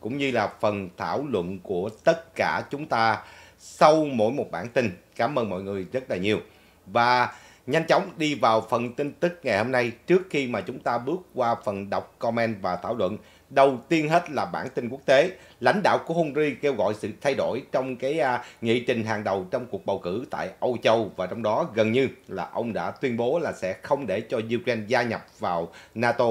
cũng như là phần thảo luận của tất cả chúng ta sau mỗi một bản tin. Cảm ơn mọi người rất là nhiều. Và nhanh chóng đi vào phần tin tức ngày hôm nay trước khi mà chúng ta bước qua phần đọc comment và thảo luận. Đầu tiên hết là bản tin quốc tế. Lãnh đạo của Hungary kêu gọi sự thay đổi trong cái à, nghị trình hàng đầu trong cuộc bầu cử tại Âu Châu và trong đó gần như là ông đã tuyên bố là sẽ không để cho Ukraine gia nhập vào NATO.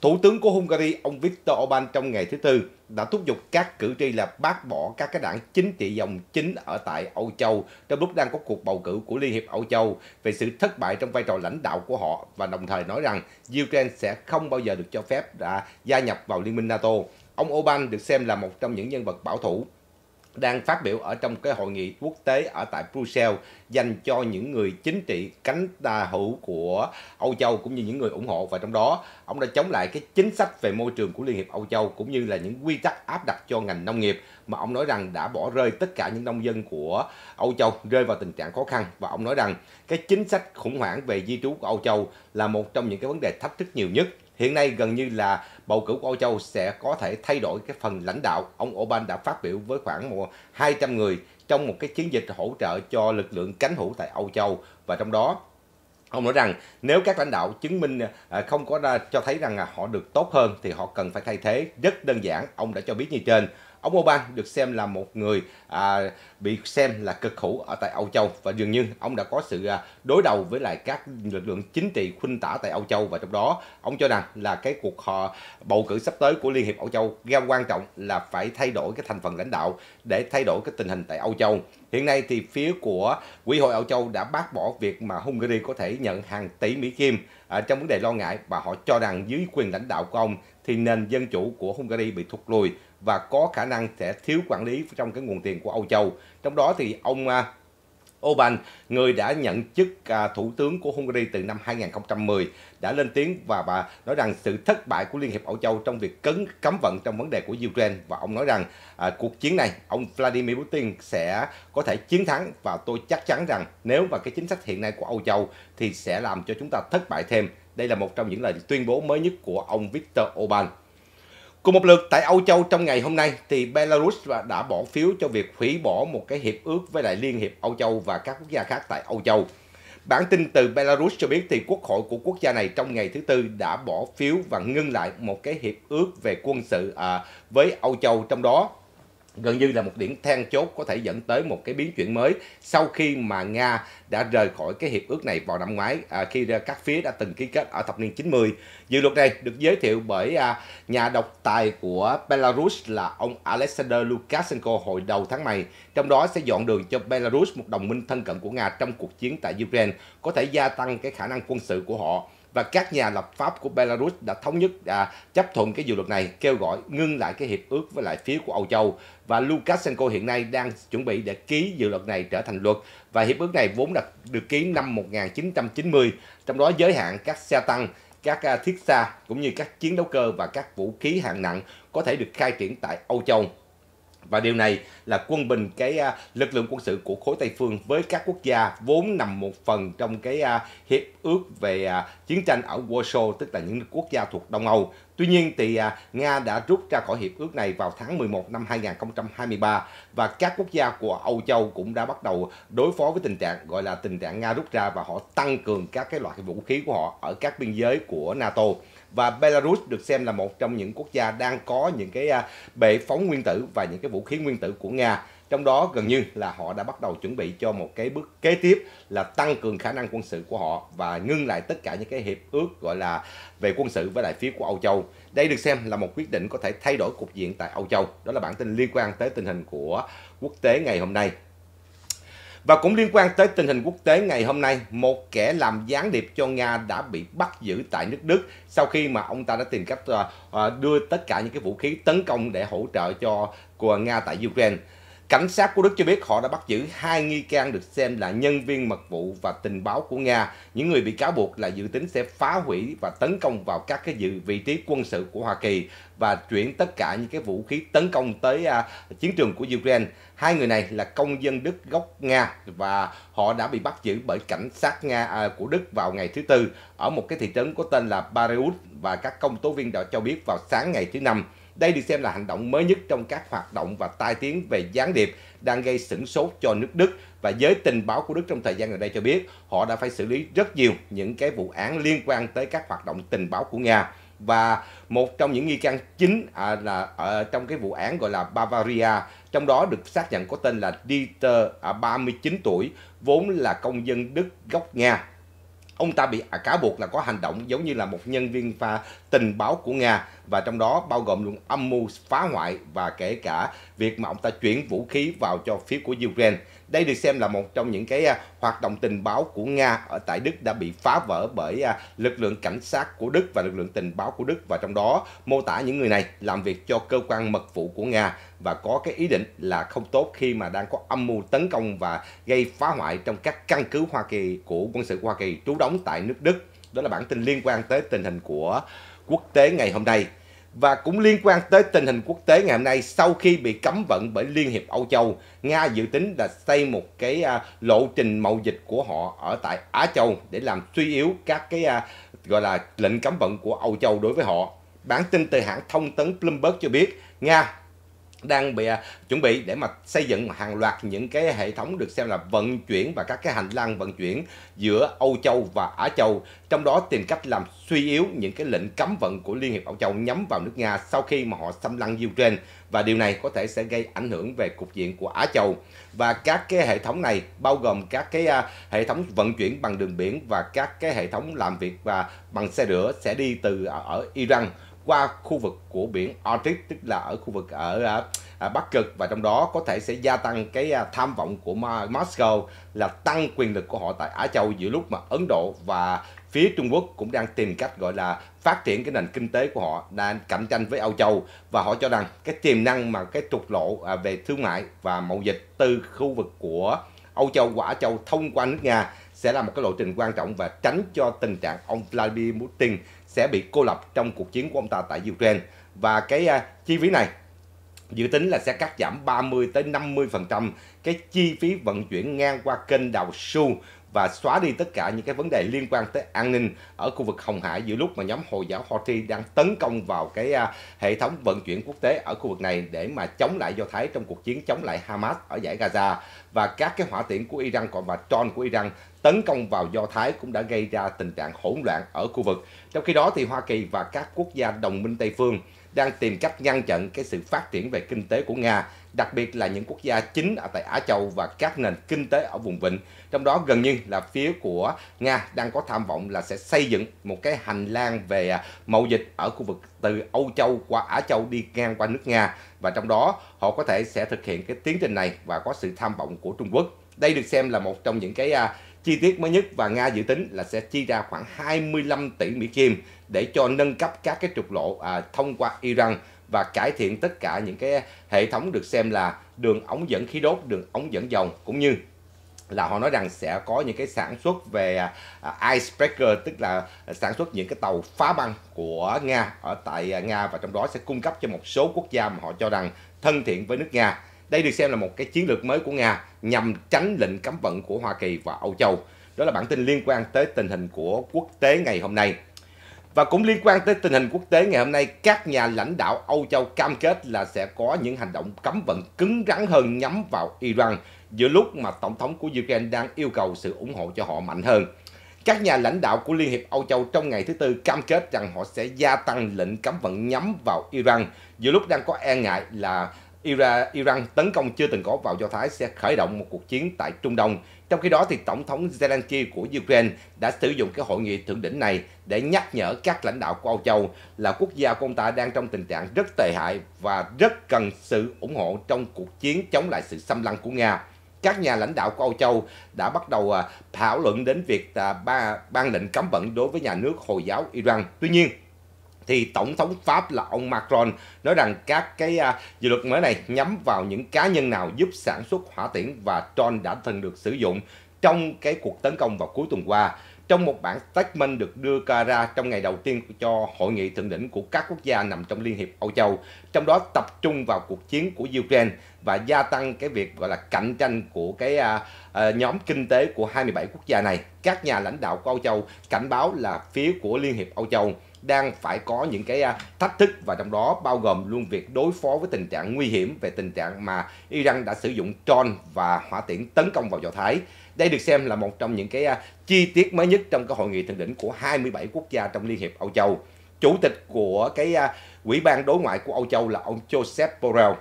Thủ tướng của Hungary, ông Viktor Orbán trong ngày thứ Tư đã thúc giục các cử tri là bác bỏ các cái đảng chính trị dòng chính ở tại Âu Châu trong lúc đang có cuộc bầu cử của Liên hiệp Âu Châu về sự thất bại trong vai trò lãnh đạo của họ và đồng thời nói rằng Ukraine sẽ không bao giờ được cho phép đã gia nhập vào Liên minh NATO. Ông Orbán được xem là một trong những nhân vật bảo thủ đang phát biểu ở trong cái hội nghị quốc tế ở tại Brussels dành cho những người chính trị cánh tà hữu của Âu Châu cũng như những người ủng hộ và trong đó ông đã chống lại cái chính sách về môi trường của Liên hiệp Âu Châu cũng như là những quy tắc áp đặt cho ngành nông nghiệp mà ông nói rằng đã bỏ rơi tất cả những nông dân của Âu Châu rơi vào tình trạng khó khăn và ông nói rằng cái chính sách khủng hoảng về di trú của Âu Châu là một trong những cái vấn đề thách thức nhiều nhất Hiện nay gần như là bầu cử của Âu Châu sẽ có thể thay đổi cái phần lãnh đạo. Ông Orbán đã phát biểu với khoảng 200 người trong một cái chiến dịch hỗ trợ cho lực lượng cánh hữu tại Âu Châu và trong đó Ông nói rằng nếu các lãnh đạo chứng minh à, không có ra cho thấy rằng là họ được tốt hơn thì họ cần phải thay thế. Rất đơn giản, ông đã cho biết như trên. Ông Oban được xem là một người à, bị xem là cực hữu ở tại Âu Châu và dường như ông đã có sự à, đối đầu với lại các lực lượng chính trị khuynh tả tại Âu Châu và trong đó ông cho rằng là cái cuộc họ à, bầu cử sắp tới của Liên hiệp Âu Châu ra quan trọng là phải thay đổi cái thành phần lãnh đạo để thay đổi cái tình hình tại Âu Châu. Hiện nay thì phía của Quỹ hội Âu Châu đã bác bỏ việc mà Hungary có thể nhận hàng tỷ Mỹ Kim à, trong vấn đề lo ngại và họ cho rằng dưới quyền lãnh đạo của ông thì nền dân chủ của Hungary bị thụt lùi và có khả năng sẽ thiếu quản lý trong cái nguồn tiền của Âu Châu. Trong đó thì ông à, Orbán, người đã nhận chức à, thủ tướng của Hungary từ năm 2010, đã lên tiếng và bà nói rằng sự thất bại của Liên hiệp Âu Châu trong việc cấn cấm vận trong vấn đề của Ukraine và ông nói rằng à, cuộc chiến này ông Vladimir Putin sẽ có thể chiến thắng và tôi chắc chắn rằng nếu mà cái chính sách hiện nay của Âu Châu thì sẽ làm cho chúng ta thất bại thêm. Đây là một trong những lời tuyên bố mới nhất của ông Viktor Orbán. Cùng một lượt tại Âu Châu trong ngày hôm nay thì Belarus đã bỏ phiếu cho việc hủy bỏ một cái hiệp ước với lại Liên hiệp Âu Châu và các quốc gia khác tại Âu Châu. Bản tin từ Belarus cho biết thì quốc hội của quốc gia này trong ngày thứ tư đã bỏ phiếu và ngưng lại một cái hiệp ước về quân sự à, với Âu Châu trong đó gần như là một điểm then chốt có thể dẫn tới một cái biến chuyển mới sau khi mà Nga đã rời khỏi cái hiệp ước này vào năm ngoái à, khi các phía đã từng ký kết ở thập niên 90. Dự luật này được giới thiệu bởi à, nhà độc tài của Belarus là ông Alexander Lukashenko hồi đầu tháng này, trong đó sẽ dọn đường cho Belarus một đồng minh thân cận của Nga trong cuộc chiến tại Ukraine có thể gia tăng cái khả năng quân sự của họ và các nhà lập pháp của Belarus đã thống nhất à, chấp thuận cái dự luật này kêu gọi ngưng lại cái hiệp ước với lại phía của Âu Châu và Lukashenko hiện nay đang chuẩn bị để ký dự luật này trở thành luật và hiệp ước này vốn đã được ký năm 1990 trong đó giới hạn các xe tăng các à, thiết xa cũng như các chiến đấu cơ và các vũ khí hạng nặng có thể được khai triển tại Âu Châu và điều này là quân bình cái uh, lực lượng quân sự của khối Tây phương với các quốc gia vốn nằm một phần trong cái uh, hiệp ước về uh, chiến tranh ở Warsaw tức là những quốc gia thuộc Đông Âu. Tuy nhiên thì uh, Nga đã rút ra khỏi hiệp ước này vào tháng 11 năm 2023 và các quốc gia của Âu Châu cũng đã bắt đầu đối phó với tình trạng gọi là tình trạng Nga rút ra và họ tăng cường các cái loại vũ khí của họ ở các biên giới của NATO và Belarus được xem là một trong những quốc gia đang có những cái à, bệ phóng nguyên tử và những cái vũ khí nguyên tử của Nga trong đó gần như là họ đã bắt đầu chuẩn bị cho một cái bước kế tiếp là tăng cường khả năng quân sự của họ và ngưng lại tất cả những cái hiệp ước gọi là về quân sự với lại phía của Âu Châu. Đây được xem là một quyết định có thể thay đổi cục diện tại Âu Châu. Đó là bản tin liên quan tới tình hình của quốc tế ngày hôm nay. Và cũng liên quan tới tình hình quốc tế ngày hôm nay, một kẻ làm gián điệp cho Nga đã bị bắt giữ tại nước Đức sau khi mà ông ta đã tìm cách ờ, ờ, đưa tất cả những cái vũ khí tấn công để hỗ trợ cho của Nga tại Ukraine. Cảnh sát của Đức cho biết họ đã bắt giữ hai nghi can được xem là nhân viên mật vụ và tình báo của Nga, những người bị cáo buộc là dự tính sẽ phá hủy và tấn công vào các cái dự vị trí quân sự của Hoa Kỳ và chuyển tất cả những cái vũ khí tấn công tới uh, chiến trường của Ukraine. Hai người này là công dân Đức gốc Nga và họ đã bị bắt giữ bởi cảnh sát Nga uh, của Đức vào ngày thứ Tư ở một cái thị trấn có tên là Bareut và các công tố viên đã cho biết vào sáng ngày thứ Năm. Đây được xem là hành động mới nhất trong các hoạt động và tai tiếng về gián điệp đang gây sửng sốt cho nước Đức và giới tình báo của Đức trong thời gian gần đây cho biết họ đã phải xử lý rất nhiều những cái vụ án liên quan tới các hoạt động tình báo của Nga và một trong những nghi can chính à, là ở trong cái vụ án gọi là Bavaria trong đó được xác nhận có tên là Dieter à, 39 tuổi vốn là công dân Đức gốc Nga ông ta bị à, cáo buộc là có hành động giống như là một nhân viên pha tình báo của Nga và trong đó bao gồm luôn âm mưu phá hoại và kể cả việc mà ông ta chuyển vũ khí vào cho phía của Ukraine. Đây được xem là một trong những cái à, hoạt động tình báo của Nga ở tại Đức đã bị phá vỡ bởi à, lực lượng cảnh sát của Đức và lực lượng tình báo của Đức và trong đó mô tả những người này làm việc cho cơ quan mật vụ của Nga và có cái ý định là không tốt khi mà đang có âm mưu tấn công và gây phá hoại trong các căn cứ Hoa Kỳ của quân sự Hoa Kỳ trú đóng tại nước Đức. Đó là bản tin liên quan tới tình hình của quốc tế ngày hôm nay. Và cũng liên quan tới tình hình quốc tế ngày hôm nay, sau khi bị cấm vận bởi Liên hiệp Âu Châu, Nga dự tính là xây một cái à, lộ trình mậu dịch của họ ở tại Á Châu để làm suy yếu các cái à, gọi là lệnh cấm vận của Âu Châu đối với họ. Bản tin từ hãng thông tấn Bloomberg cho biết, Nga đang bị à, chuẩn bị để mà xây dựng hàng loạt những cái hệ thống được xem là vận chuyển và các cái hành lang vận chuyển giữa Âu Châu và Á Châu, trong đó tìm cách làm suy yếu những cái lệnh cấm vận của Liên hiệp Âu Châu nhắm vào nước Nga sau khi mà họ xâm lăng Ukraine và điều này có thể sẽ gây ảnh hưởng về cục diện của Á Châu và các cái hệ thống này bao gồm các cái à, hệ thống vận chuyển bằng đường biển và các cái hệ thống làm việc và bằng xe lửa sẽ đi từ à, ở Iran qua khu vực của biển Arctic tức là ở khu vực ở à, à, Bắc Cực và trong đó có thể sẽ gia tăng cái à, tham vọng của Moscow là tăng quyền lực của họ tại Á Châu giữa lúc mà Ấn Độ và phía Trung Quốc cũng đang tìm cách gọi là phát triển cái nền kinh tế của họ đang cạnh tranh với Âu Châu và họ cho rằng cái tiềm năng mà cái trục lộ à, về thương mại và mậu dịch từ khu vực của Âu Châu và Á Châu thông qua nước Nga sẽ là một cái lộ trình quan trọng và tránh cho tình trạng ông Vladimir Putin sẽ bị cô lập trong cuộc chiến của ông ta tại Ukraine và cái à, chi phí này dự tính là sẽ cắt giảm 30 tới 50% cái chi phí vận chuyển ngang qua kênh đào Su và xóa đi tất cả những cái vấn đề liên quan tới an ninh ở khu vực Hồng Hải giữa lúc mà nhóm Hồi giáo Houthi đang tấn công vào cái à, hệ thống vận chuyển quốc tế ở khu vực này để mà chống lại Do Thái trong cuộc chiến chống lại Hamas ở giải Gaza và các cái hỏa tiễn của Iran còn và tron của Iran tấn công vào Do Thái cũng đã gây ra tình trạng hỗn loạn ở khu vực. Trong khi đó thì Hoa Kỳ và các quốc gia đồng minh Tây phương đang tìm cách ngăn chặn cái sự phát triển về kinh tế của Nga, đặc biệt là những quốc gia chính ở tại Á Châu và các nền kinh tế ở vùng vịnh. Trong đó gần như là phía của Nga đang có tham vọng là sẽ xây dựng một cái hành lang về à, mậu dịch ở khu vực từ Âu Châu qua Á Châu đi ngang qua nước Nga và trong đó họ có thể sẽ thực hiện cái tiến trình này và có sự tham vọng của Trung Quốc. Đây được xem là một trong những cái à, Chi tiết mới nhất và Nga dự tính là sẽ chi ra khoảng 25 tỷ Mỹ Kim để cho nâng cấp các cái trục lộ à, thông qua Iran và cải thiện tất cả những cái hệ thống được xem là đường ống dẫn khí đốt, đường ống dẫn dầu cũng như là họ nói rằng sẽ có những cái sản xuất về à, à, icebreaker tức là sản xuất những cái tàu phá băng của Nga ở tại à, Nga và trong đó sẽ cung cấp cho một số quốc gia mà họ cho rằng thân thiện với nước Nga đây được xem là một cái chiến lược mới của Nga nhằm tránh lệnh cấm vận của Hoa Kỳ và Âu Châu. Đó là bản tin liên quan tới tình hình của quốc tế ngày hôm nay. Và cũng liên quan tới tình hình quốc tế ngày hôm nay, các nhà lãnh đạo Âu Châu cam kết là sẽ có những hành động cấm vận cứng rắn hơn nhắm vào Iran giữa lúc mà Tổng thống của Ukraine đang yêu cầu sự ủng hộ cho họ mạnh hơn. Các nhà lãnh đạo của Liên hiệp Âu Châu trong ngày thứ Tư cam kết rằng họ sẽ gia tăng lệnh cấm vận nhắm vào Iran giữa lúc đang có e ngại là Iran, tấn công chưa từng có vào Do Thái sẽ khởi động một cuộc chiến tại Trung Đông. Trong khi đó, thì Tổng thống Zelensky của Ukraine đã sử dụng cái hội nghị thượng đỉnh này để nhắc nhở các lãnh đạo của Âu Châu là quốc gia của ông ta đang trong tình trạng rất tệ hại và rất cần sự ủng hộ trong cuộc chiến chống lại sự xâm lăng của Nga các nhà lãnh đạo của Âu Châu đã bắt đầu à, thảo luận đến việc à, ban lệnh cấm vận đối với nhà nước Hồi giáo Iran. Tuy nhiên, thì tổng thống Pháp là ông Macron nói rằng các cái à, dự luật mới này nhắm vào những cá nhân nào giúp sản xuất hỏa tiễn và drone đã từng được sử dụng trong cái cuộc tấn công vào cuối tuần qua. Trong một bản statement được đưa ra trong ngày đầu tiên cho hội nghị thượng đỉnh của các quốc gia nằm trong Liên hiệp Âu Châu, trong đó tập trung vào cuộc chiến của Ukraine và gia tăng cái việc gọi là cạnh tranh của cái à, à, nhóm kinh tế của 27 quốc gia này. Các nhà lãnh đạo của Âu Châu cảnh báo là phía của Liên hiệp Âu Châu đang phải có những cái à, thách thức và trong đó bao gồm luôn việc đối phó với tình trạng nguy hiểm về tình trạng mà Iran đã sử dụng drone và hỏa tiễn tấn công vào Do Thái. Đây được xem là một trong những cái à, chi tiết mới nhất trong cái hội nghị thượng đỉnh của 27 quốc gia trong Liên hiệp Âu Châu. Chủ tịch của cái quỹ à, ban đối ngoại của Âu Châu là ông Joseph Borrell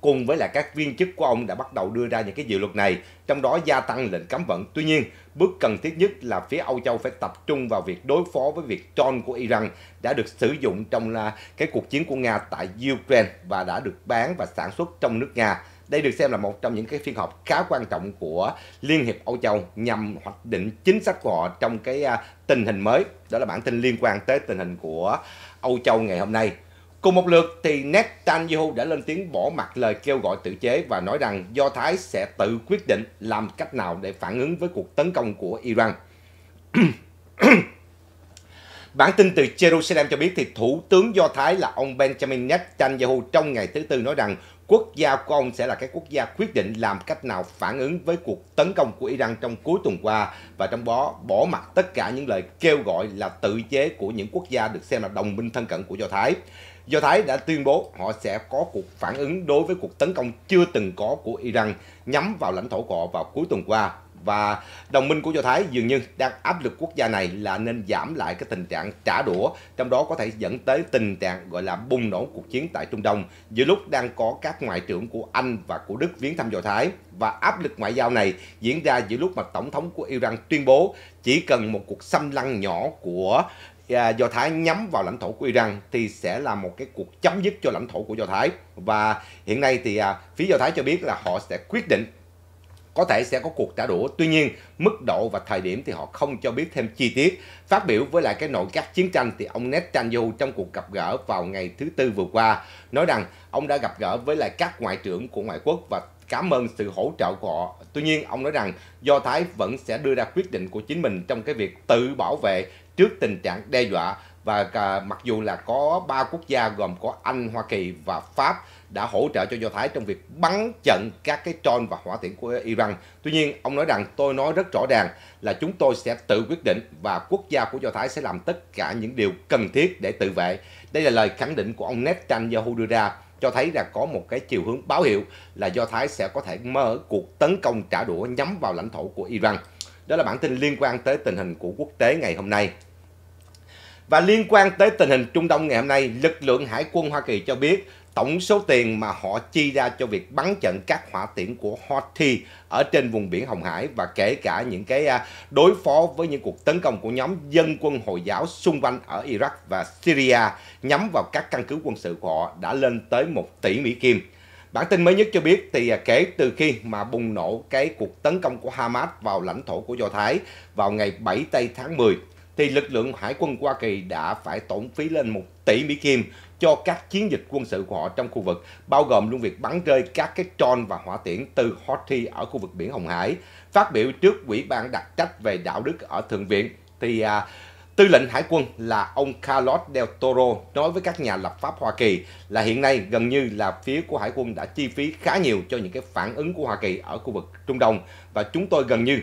cùng với là các viên chức của ông đã bắt đầu đưa ra những cái dự luật này, trong đó gia tăng lệnh cấm vận. Tuy nhiên, bước cần thiết nhất là phía Âu Châu phải tập trung vào việc đối phó với việc tron của Iran đã được sử dụng trong cái cuộc chiến của Nga tại Ukraine và đã được bán và sản xuất trong nước Nga. Đây được xem là một trong những cái phiên họp khá quan trọng của Liên hiệp Âu Châu nhằm hoạch định chính sách của họ trong cái à, tình hình mới. Đó là bản tin liên quan tới tình hình của Âu Châu ngày hôm nay. Cùng một lượt thì Netanyahu đã lên tiếng bỏ mặt lời kêu gọi tự chế và nói rằng Do Thái sẽ tự quyết định làm cách nào để phản ứng với cuộc tấn công của Iran. Bản tin từ Jerusalem cho biết thì Thủ tướng Do Thái là ông Benjamin Netanyahu trong ngày thứ Tư nói rằng quốc gia của ông sẽ là cái quốc gia quyết định làm cách nào phản ứng với cuộc tấn công của Iran trong cuối tuần qua và trong đó bỏ mặt tất cả những lời kêu gọi là tự chế của những quốc gia được xem là đồng minh thân cận của Do Thái. Do Thái đã tuyên bố họ sẽ có cuộc phản ứng đối với cuộc tấn công chưa từng có của Iran nhắm vào lãnh thổ của họ vào cuối tuần qua và đồng minh của Do Thái dường như đang áp lực quốc gia này là nên giảm lại cái tình trạng trả đũa, trong đó có thể dẫn tới tình trạng gọi là bùng nổ cuộc chiến tại Trung Đông, giữa lúc đang có các ngoại trưởng của Anh và của Đức viếng thăm Do Thái. Và áp lực ngoại giao này diễn ra giữa lúc mà Tổng thống của Iran tuyên bố chỉ cần một cuộc xâm lăng nhỏ của À, Do Thái nhắm vào lãnh thổ của Iran thì sẽ là một cái cuộc chấm dứt cho lãnh thổ của Do Thái và hiện nay thì à, phía Do Thái cho biết là họ sẽ quyết định có thể sẽ có cuộc trả đũa. Tuy nhiên, mức độ và thời điểm thì họ không cho biết thêm chi tiết. Phát biểu với lại cái nội các chiến tranh thì ông Netanyahu trong cuộc gặp gỡ vào ngày thứ Tư vừa qua nói rằng ông đã gặp gỡ với lại các ngoại trưởng của ngoại quốc và cảm ơn sự hỗ trợ của họ. Tuy nhiên, ông nói rằng Do Thái vẫn sẽ đưa ra quyết định của chính mình trong cái việc tự bảo vệ trước tình trạng đe dọa và mặc dù là có ba quốc gia gồm có Anh, Hoa Kỳ và Pháp đã hỗ trợ cho Do Thái trong việc bắn chặn các cái tròn và hỏa tiễn của Iran. Tuy nhiên, ông nói rằng tôi nói rất rõ ràng là chúng tôi sẽ tự quyết định và quốc gia của Do Thái sẽ làm tất cả những điều cần thiết để tự vệ. Đây là lời khẳng định của ông Netanyahu đưa ra cho thấy là có một cái chiều hướng báo hiệu là Do Thái sẽ có thể mở cuộc tấn công trả đũa nhắm vào lãnh thổ của Iran. Đó là bản tin liên quan tới tình hình của quốc tế ngày hôm nay. Và liên quan tới tình hình Trung Đông ngày hôm nay, lực lượng hải quân Hoa Kỳ cho biết tổng số tiền mà họ chi ra cho việc bắn trận các hỏa tiễn của Houthi ở trên vùng biển Hồng Hải và kể cả những cái à, đối phó với những cuộc tấn công của nhóm dân quân Hồi giáo xung quanh ở Iraq và Syria nhắm vào các căn cứ quân sự của họ đã lên tới 1 tỷ Mỹ Kim. Bản tin mới nhất cho biết thì à, kể từ khi mà bùng nổ cái cuộc tấn công của Hamas vào lãnh thổ của Do Thái vào ngày 7 tây tháng 10 thì lực lượng hải quân Hoa Kỳ đã phải tổn phí lên 1 tỷ Mỹ Kim cho các chiến dịch quân sự của họ trong khu vực, bao gồm luôn việc bắn rơi các cái tròn và hỏa tiễn từ Houthi ở khu vực biển Hồng Hải. Phát biểu trước Ủy ban đặc trách về đạo đức ở Thượng viện, thì à, Tư lệnh Hải quân là ông Carlos Del Toro nói với các nhà lập pháp Hoa Kỳ là hiện nay gần như là phía của Hải quân đã chi phí khá nhiều cho những cái phản ứng của Hoa Kỳ ở khu vực Trung Đông và chúng tôi gần như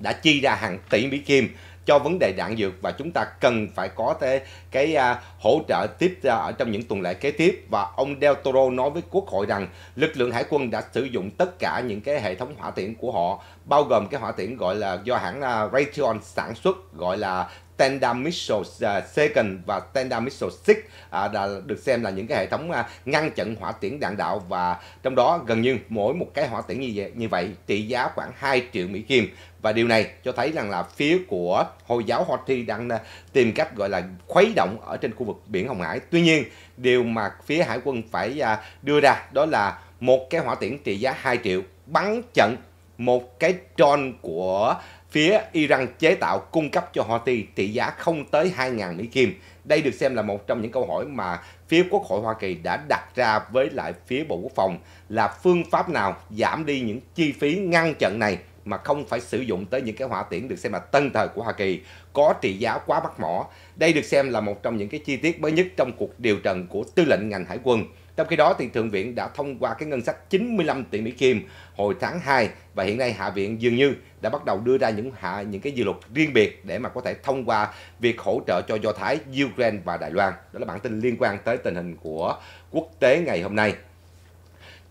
đã chi ra hàng tỷ Mỹ Kim cho vấn đề đạn dược và chúng ta cần phải có cái, cái à, hỗ trợ tiếp ra à, ở trong những tuần lễ kế tiếp và ông Del Toro nói với quốc hội rằng lực lượng hải quân đã sử dụng tất cả những cái hệ thống hỏa tiễn của họ bao gồm cái hỏa tiễn gọi là do hãng uh, Raytheon sản xuất gọi là Tandem Missile à, Second và Tandem Missile Six đã được xem là những cái hệ thống ngăn chặn hỏa tiễn đạn đạo và trong đó gần như mỗi một cái hỏa tiễn như vậy, như vậy trị giá khoảng 2 triệu Mỹ Kim và điều này cho thấy rằng là phía của Hồi giáo Houthi đang à, tìm cách gọi là khuấy động ở trên khu vực biển Hồng Hải. Tuy nhiên, điều mà phía hải quân phải à, đưa ra đó là một cái hỏa tiễn trị giá 2 triệu bắn chặn một cái drone của phía Iran chế tạo cung cấp cho Houthi trị giá không tới 2.000 Mỹ Kim. Đây được xem là một trong những câu hỏi mà phía Quốc hội Hoa Kỳ đã đặt ra với lại phía Bộ Quốc phòng là phương pháp nào giảm đi những chi phí ngăn chặn này mà không phải sử dụng tới những cái hỏa tiễn được xem là tân thời của Hoa Kỳ có trị giá quá bắt mỏ. Đây được xem là một trong những cái chi tiết mới nhất trong cuộc điều trần của tư lệnh ngành hải quân. Trong khi đó thì Thượng viện đã thông qua cái ngân sách 95 tỷ Mỹ Kim hồi tháng 2 và hiện nay Hạ viện dường như đã bắt đầu đưa ra những hạ những cái dự luật riêng biệt để mà có thể thông qua việc hỗ trợ cho Do Thái, Ukraine và Đài Loan. Đó là bản tin liên quan tới tình hình của quốc tế ngày hôm nay.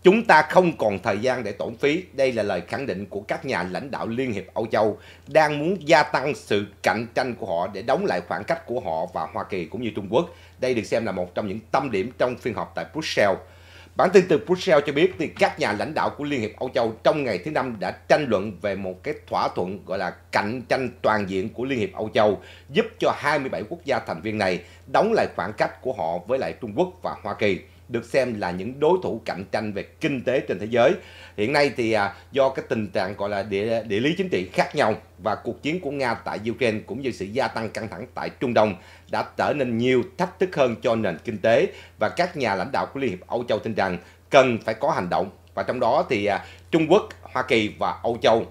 Chúng ta không còn thời gian để tổn phí. Đây là lời khẳng định của các nhà lãnh đạo Liên hiệp Âu Châu đang muốn gia tăng sự cạnh tranh của họ để đóng lại khoảng cách của họ và Hoa Kỳ cũng như Trung Quốc. Đây được xem là một trong những tâm điểm trong phiên họp tại Brussels. Bản tin từ Brussels cho biết thì các nhà lãnh đạo của Liên hiệp Âu Châu trong ngày thứ năm đã tranh luận về một cái thỏa thuận gọi là cạnh tranh toàn diện của Liên hiệp Âu Châu giúp cho 27 quốc gia thành viên này đóng lại khoảng cách của họ với lại Trung Quốc và Hoa Kỳ được xem là những đối thủ cạnh tranh về kinh tế trên thế giới. Hiện nay thì à, do cái tình trạng gọi là địa, địa lý chính trị khác nhau và cuộc chiến của Nga tại Ukraine cũng như sự gia tăng căng thẳng tại Trung Đông đã trở nên nhiều thách thức hơn cho nền kinh tế và các nhà lãnh đạo của Liên hiệp Âu Châu tin rằng cần phải có hành động và trong đó thì à, Trung Quốc, Hoa Kỳ và Âu Châu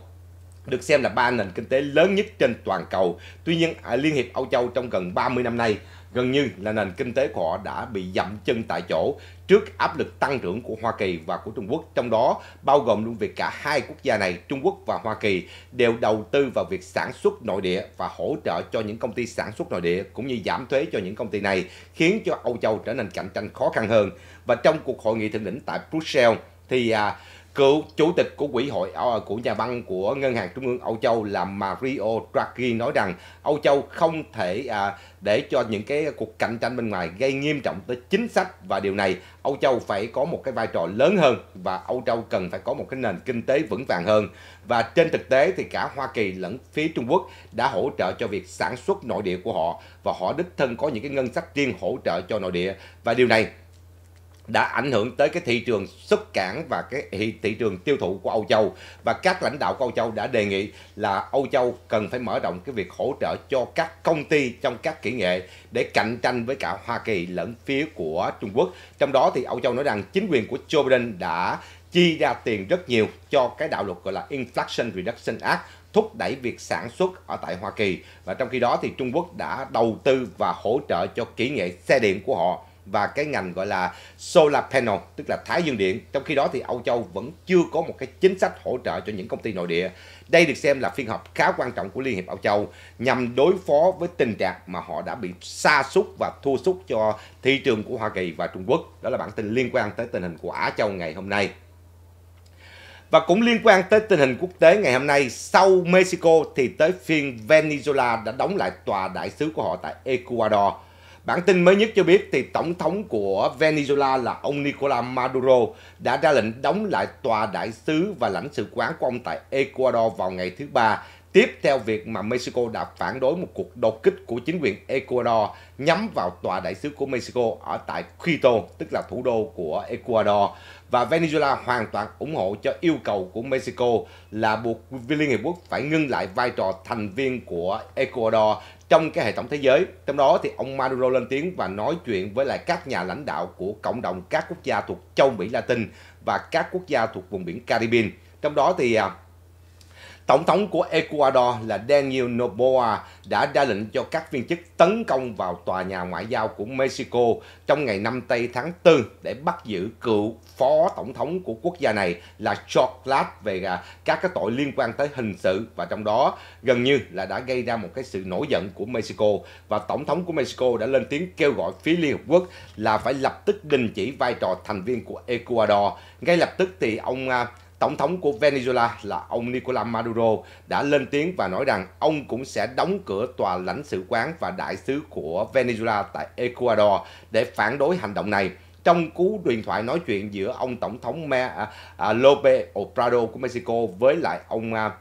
được xem là ba nền kinh tế lớn nhất trên toàn cầu. Tuy nhiên, à, Liên hiệp Âu Châu trong gần 30 năm nay Gần như là nền kinh tế của họ đã bị dậm chân tại chỗ trước áp lực tăng trưởng của Hoa Kỳ và của Trung Quốc, trong đó bao gồm luôn việc cả hai quốc gia này, Trung Quốc và Hoa Kỳ, đều đầu tư vào việc sản xuất nội địa và hỗ trợ cho những công ty sản xuất nội địa cũng như giảm thuế cho những công ty này, khiến cho Âu Châu trở nên cạnh tranh khó khăn hơn. Và trong cuộc hội nghị thượng đỉnh tại Brussels thì à, cựu chủ tịch của quỹ hội của nhà băng của ngân hàng trung ương Âu Châu là Mario Draghi nói rằng Âu Châu không thể à, để cho những cái cuộc cạnh tranh bên ngoài gây nghiêm trọng tới chính sách và điều này Âu Châu phải có một cái vai trò lớn hơn và Âu Châu cần phải có một cái nền kinh tế vững vàng hơn và trên thực tế thì cả Hoa Kỳ lẫn phía Trung Quốc đã hỗ trợ cho việc sản xuất nội địa của họ và họ đích thân có những cái ngân sách riêng hỗ trợ cho nội địa và điều này đã ảnh hưởng tới cái thị trường xuất cảng và cái thị trường tiêu thụ của Âu Châu và các lãnh đạo của Âu Châu đã đề nghị là Âu Châu cần phải mở rộng cái việc hỗ trợ cho các công ty trong các kỹ nghệ để cạnh tranh với cả Hoa Kỳ lẫn phía của Trung Quốc. Trong đó thì Âu Châu nói rằng chính quyền của Joe Biden đã chi ra tiền rất nhiều cho cái đạo luật gọi là Inflation Reduction Act thúc đẩy việc sản xuất ở tại Hoa Kỳ và trong khi đó thì Trung Quốc đã đầu tư và hỗ trợ cho kỹ nghệ xe điện của họ và cái ngành gọi là solar panel tức là thái dương điện trong khi đó thì Âu Châu vẫn chưa có một cái chính sách hỗ trợ cho những công ty nội địa đây được xem là phiên họp khá quan trọng của Liên hiệp Âu Châu nhằm đối phó với tình trạng mà họ đã bị sa sút và thua sút cho thị trường của Hoa Kỳ và Trung Quốc đó là bản tin liên quan tới tình hình của Á Châu ngày hôm nay và cũng liên quan tới tình hình quốc tế ngày hôm nay, sau Mexico thì tới phiên Venezuela đã đóng lại tòa đại sứ của họ tại Ecuador. Bản tin mới nhất cho biết thì tổng thống của Venezuela là ông Nicolás Maduro đã ra lệnh đóng lại tòa đại sứ và lãnh sự quán của ông tại Ecuador vào ngày thứ ba tiếp theo việc mà Mexico đã phản đối một cuộc đột kích của chính quyền Ecuador nhắm vào tòa đại sứ của Mexico ở tại Quito, tức là thủ đô của Ecuador và Venezuela hoàn toàn ủng hộ cho yêu cầu của Mexico là buộc Liên Hiệp Quốc phải ngưng lại vai trò thành viên của Ecuador trong cái hệ thống thế giới. Trong đó thì ông Maduro lên tiếng và nói chuyện với lại các nhà lãnh đạo của cộng đồng các quốc gia thuộc châu Mỹ Latin và các quốc gia thuộc vùng biển Caribbean. Trong đó thì à, Tổng thống của Ecuador là Daniel Noboa đã ra lệnh cho các viên chức tấn công vào tòa nhà ngoại giao của Mexico trong ngày 5 tây tháng 4 để bắt giữ cựu phó tổng thống của quốc gia này là George về các cái tội liên quan tới hình sự và trong đó gần như là đã gây ra một cái sự nổi giận của Mexico và tổng thống của Mexico đã lên tiếng kêu gọi phía Liên Hợp Quốc là phải lập tức đình chỉ vai trò thành viên của Ecuador. Ngay lập tức thì ông à, Tổng thống của Venezuela là ông Nicolás Maduro đã lên tiếng và nói rằng ông cũng sẽ đóng cửa tòa lãnh sự quán và đại sứ của Venezuela tại Ecuador để phản đối hành động này. Trong cú điện thoại nói chuyện giữa ông Tổng thống Me à, à, López Obrador của Mexico với lại ông à,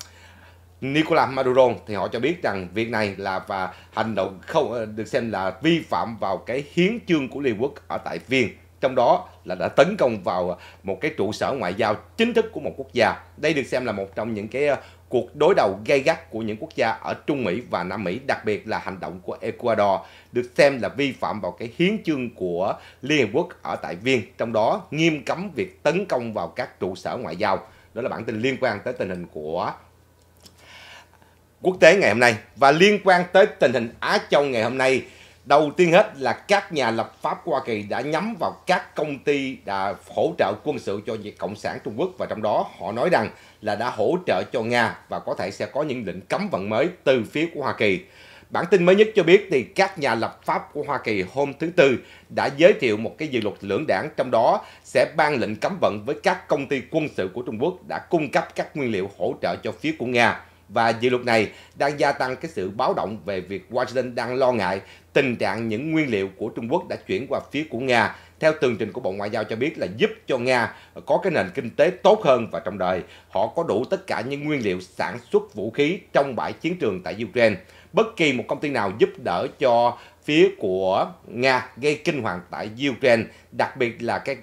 Nicolás Maduro thì họ cho biết rằng việc này là và hành động không được xem là vi phạm vào cái hiến chương của Liên Quốc ở tại Viên trong đó là đã tấn công vào à, một cái trụ sở ngoại giao chính thức của một quốc gia. Đây được xem là một trong những cái à, cuộc đối đầu gay gắt của những quốc gia ở Trung Mỹ và Nam Mỹ, đặc biệt là hành động của Ecuador được xem là vi phạm vào cái hiến chương của Liên Hợp Quốc ở tại Viên, trong đó nghiêm cấm việc tấn công vào các trụ sở ngoại giao. Đó là bản tin liên quan tới tình hình của quốc tế ngày hôm nay và liên quan tới tình hình Á Châu ngày hôm nay đầu tiên hết là các nhà lập pháp Hoa Kỳ đã nhắm vào các công ty đã hỗ trợ quân sự cho việc Cộng sản Trung Quốc và trong đó họ nói rằng là đã hỗ trợ cho Nga và có thể sẽ có những lệnh cấm vận mới từ phía của Hoa Kỳ. Bản tin mới nhất cho biết thì các nhà lập pháp của Hoa Kỳ hôm thứ Tư đã giới thiệu một cái dự luật lưỡng đảng trong đó sẽ ban lệnh cấm vận với các công ty quân sự của Trung Quốc đã cung cấp các nguyên liệu hỗ trợ cho phía của Nga và dự luật này đang gia tăng cái sự báo động về việc Washington đang lo ngại tình trạng những nguyên liệu của Trung Quốc đã chuyển qua phía của Nga theo tường trình của Bộ Ngoại giao cho biết là giúp cho Nga có cái nền kinh tế tốt hơn và trong đời họ có đủ tất cả những nguyên liệu sản xuất vũ khí trong bãi chiến trường tại Ukraine. Bất kỳ một công ty nào giúp đỡ cho phía của Nga gây kinh hoàng tại Ukraine, đặc biệt là các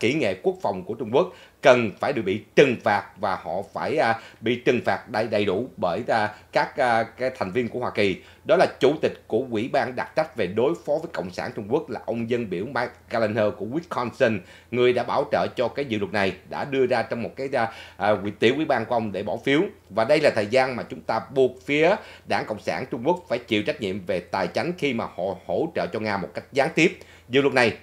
kỹ nghệ quốc phòng của Trung Quốc cần phải được bị trừng phạt và họ phải à, bị trừng phạt đầy đầy đủ bởi à, các à, cái thành viên của Hoa Kỳ đó là chủ tịch của ủy ban đặc trách về đối phó với cộng sản Trung Quốc là ông dân biểu Mike Gallagher của Wisconsin người đã bảo trợ cho cái dự luật này đã đưa ra trong một cái à, à tiểu ủy ban của ông để bỏ phiếu và đây là thời gian mà chúng ta buộc phía đảng cộng sản Trung Quốc phải chịu trách nhiệm về tài chính khi mà họ hỗ trợ cho Nga một cách gián tiếp dự luật này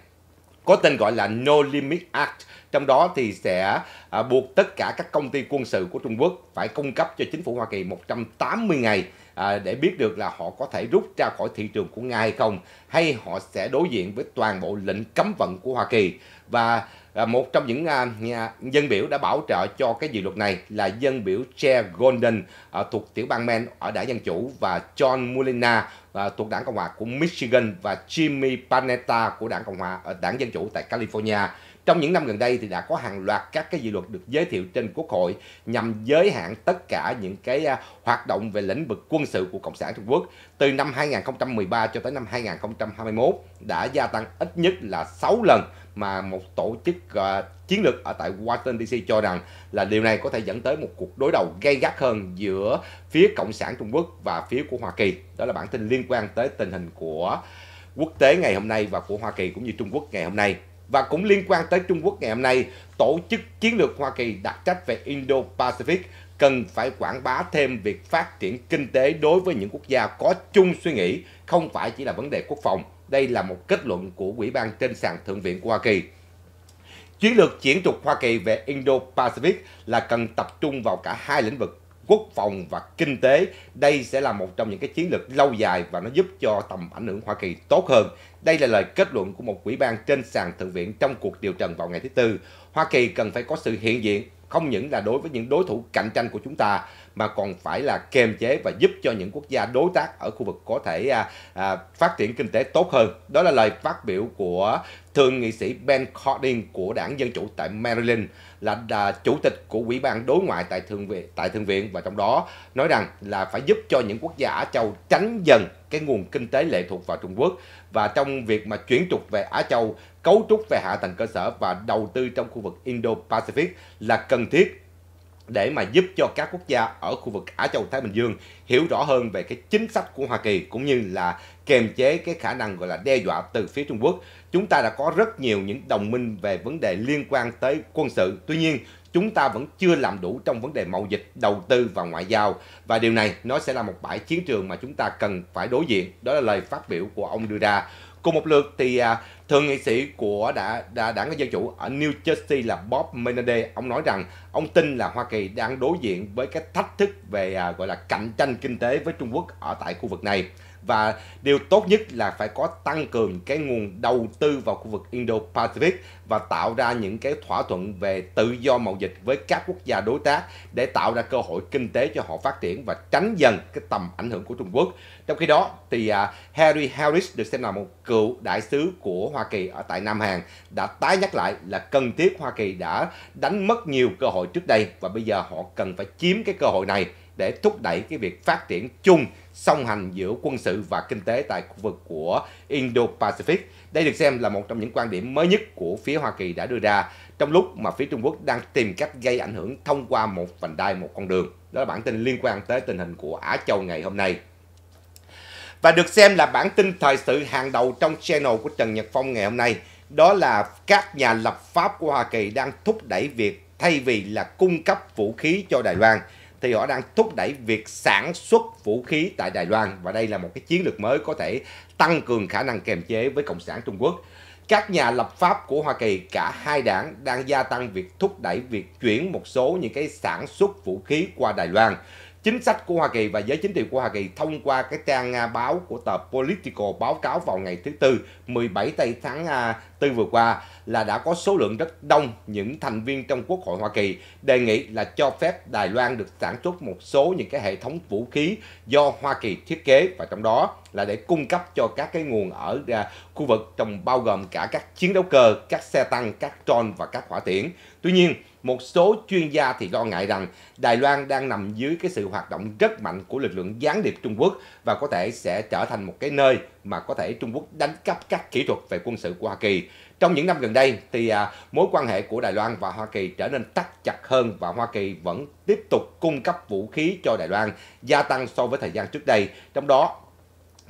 có tên gọi là No Limit Act trong đó thì sẽ à, buộc tất cả các công ty quân sự của Trung Quốc phải cung cấp cho chính phủ Hoa Kỳ 180 ngày à, để biết được là họ có thể rút ra khỏi thị trường của Nga hay không hay họ sẽ đối diện với toàn bộ lệnh cấm vận của Hoa Kỳ và À, một trong những à, nhà, dân biểu đã bảo trợ cho cái dự luật này là dân biểu Chair Golden à, thuộc tiểu bang Maine ở đảng Dân Chủ và John Molina à, thuộc đảng Cộng hòa của Michigan và Jimmy Panetta của đảng Cộng hòa ở à, đảng Dân Chủ tại California. Trong những năm gần đây thì đã có hàng loạt các cái dự luật được giới thiệu trên Quốc hội nhằm giới hạn tất cả những cái à, hoạt động về lĩnh vực quân sự của Cộng sản Trung Quốc. Từ năm 2013 cho tới năm 2021 đã gia tăng ít nhất là 6 lần mà một tổ chức à, chiến lược ở tại Washington DC cho rằng là điều này có thể dẫn tới một cuộc đối đầu gay gắt hơn giữa phía Cộng sản Trung Quốc và phía của Hoa Kỳ. Đó là bản tin liên quan tới tình hình của quốc tế ngày hôm nay và của Hoa Kỳ cũng như Trung Quốc ngày hôm nay. Và cũng liên quan tới Trung Quốc ngày hôm nay, Tổ chức Chiến lược Hoa Kỳ đặc trách về Indo-Pacific cần phải quảng bá thêm việc phát triển kinh tế đối với những quốc gia có chung suy nghĩ, không phải chỉ là vấn đề quốc phòng. Đây là một kết luận của Ủy ban trên sàn Thượng viện của Hoa Kỳ. Chiến lược chiến trục Hoa Kỳ về Indo-Pacific là cần tập trung vào cả hai lĩnh vực quốc phòng và kinh tế. Đây sẽ là một trong những cái chiến lược lâu dài và nó giúp cho tầm ảnh hưởng Hoa Kỳ tốt hơn. Đây là lời kết luận của một quỹ ban trên sàn thượng viện trong cuộc điều trần vào ngày thứ Tư. Hoa Kỳ cần phải có sự hiện diện không những là đối với những đối thủ cạnh tranh của chúng ta mà còn phải là kiềm chế và giúp cho những quốc gia đối tác ở khu vực có thể à, à, phát triển kinh tế tốt hơn. Đó là lời phát biểu của thượng nghị sĩ Ben Cardin của đảng Dân Chủ tại Maryland là, là chủ tịch của ủy ban đối ngoại tại thượng viện tại thượng viện và trong đó nói rằng là phải giúp cho những quốc gia Á Châu tránh dần cái nguồn kinh tế lệ thuộc vào Trung Quốc và trong việc mà chuyển trục về Á Châu, cấu trúc về hạ tầng cơ sở và đầu tư trong khu vực Indo-Pacific là cần thiết để mà giúp cho các quốc gia ở khu vực Á Châu Thái Bình Dương hiểu rõ hơn về cái chính sách của Hoa Kỳ cũng như là kiềm chế cái khả năng gọi là đe dọa từ phía Trung Quốc. Chúng ta đã có rất nhiều những đồng minh về vấn đề liên quan tới quân sự. Tuy nhiên, chúng ta vẫn chưa làm đủ trong vấn đề mậu dịch, đầu tư và ngoại giao. Và điều này nó sẽ là một bãi chiến trường mà chúng ta cần phải đối diện. Đó là lời phát biểu của ông đưa ra. Cùng một lượt thì à, thượng nghị sĩ của đã, đã đảng Dân Chủ ở New Jersey là Bob Menendez. Ông nói rằng ông tin là Hoa Kỳ đang đối diện với cái thách thức về à, gọi là cạnh tranh kinh tế với Trung Quốc ở tại khu vực này và điều tốt nhất là phải có tăng cường cái nguồn đầu tư vào khu vực Indo-Pacific và tạo ra những cái thỏa thuận về tự do mậu dịch với các quốc gia đối tác để tạo ra cơ hội kinh tế cho họ phát triển và tránh dần cái tầm ảnh hưởng của Trung Quốc. Trong khi đó thì à, Harry Harris được xem là một cựu đại sứ của Hoa Kỳ ở tại Nam Hàn đã tái nhắc lại là cần thiết Hoa Kỳ đã đánh mất nhiều cơ hội trước đây và bây giờ họ cần phải chiếm cái cơ hội này để thúc đẩy cái việc phát triển chung song hành giữa quân sự và kinh tế tại khu vực của Indo-Pacific. Đây được xem là một trong những quan điểm mới nhất của phía Hoa Kỳ đã đưa ra trong lúc mà phía Trung Quốc đang tìm cách gây ảnh hưởng thông qua một vành đai một con đường. Đó là bản tin liên quan tới tình hình của Á Châu ngày hôm nay. Và được xem là bản tin thời sự hàng đầu trong channel của Trần Nhật Phong ngày hôm nay. Đó là các nhà lập pháp của Hoa Kỳ đang thúc đẩy việc thay vì là cung cấp vũ khí cho Đài Loan thì họ đang thúc đẩy việc sản xuất vũ khí tại Đài Loan và đây là một cái chiến lược mới có thể tăng cường khả năng kiềm chế với Cộng sản Trung Quốc. Các nhà lập pháp của Hoa Kỳ, cả hai đảng đang gia tăng việc thúc đẩy việc chuyển một số những cái sản xuất vũ khí qua Đài Loan chính sách của Hoa Kỳ và giới chính trị của Hoa Kỳ thông qua cái trang à, báo của tờ Politico báo cáo vào ngày thứ Tư 17 tây tháng 4 à, vừa qua là đã có số lượng rất đông những thành viên trong Quốc hội Hoa Kỳ đề nghị là cho phép Đài Loan được sản xuất một số những cái hệ thống vũ khí do Hoa Kỳ thiết kế và trong đó là để cung cấp cho các cái nguồn ở à, khu vực trong bao gồm cả các chiến đấu cơ, các xe tăng, các drone và các hỏa tiễn. Tuy nhiên, một số chuyên gia thì lo ngại rằng Đài Loan đang nằm dưới cái sự hoạt động rất mạnh của lực lượng gián điệp Trung Quốc và có thể sẽ trở thành một cái nơi mà có thể Trung Quốc đánh cắp các kỹ thuật về quân sự của Hoa Kỳ. Trong những năm gần đây thì à, mối quan hệ của Đài Loan và Hoa Kỳ trở nên tắt chặt hơn và Hoa Kỳ vẫn tiếp tục cung cấp vũ khí cho Đài Loan gia tăng so với thời gian trước đây. Trong đó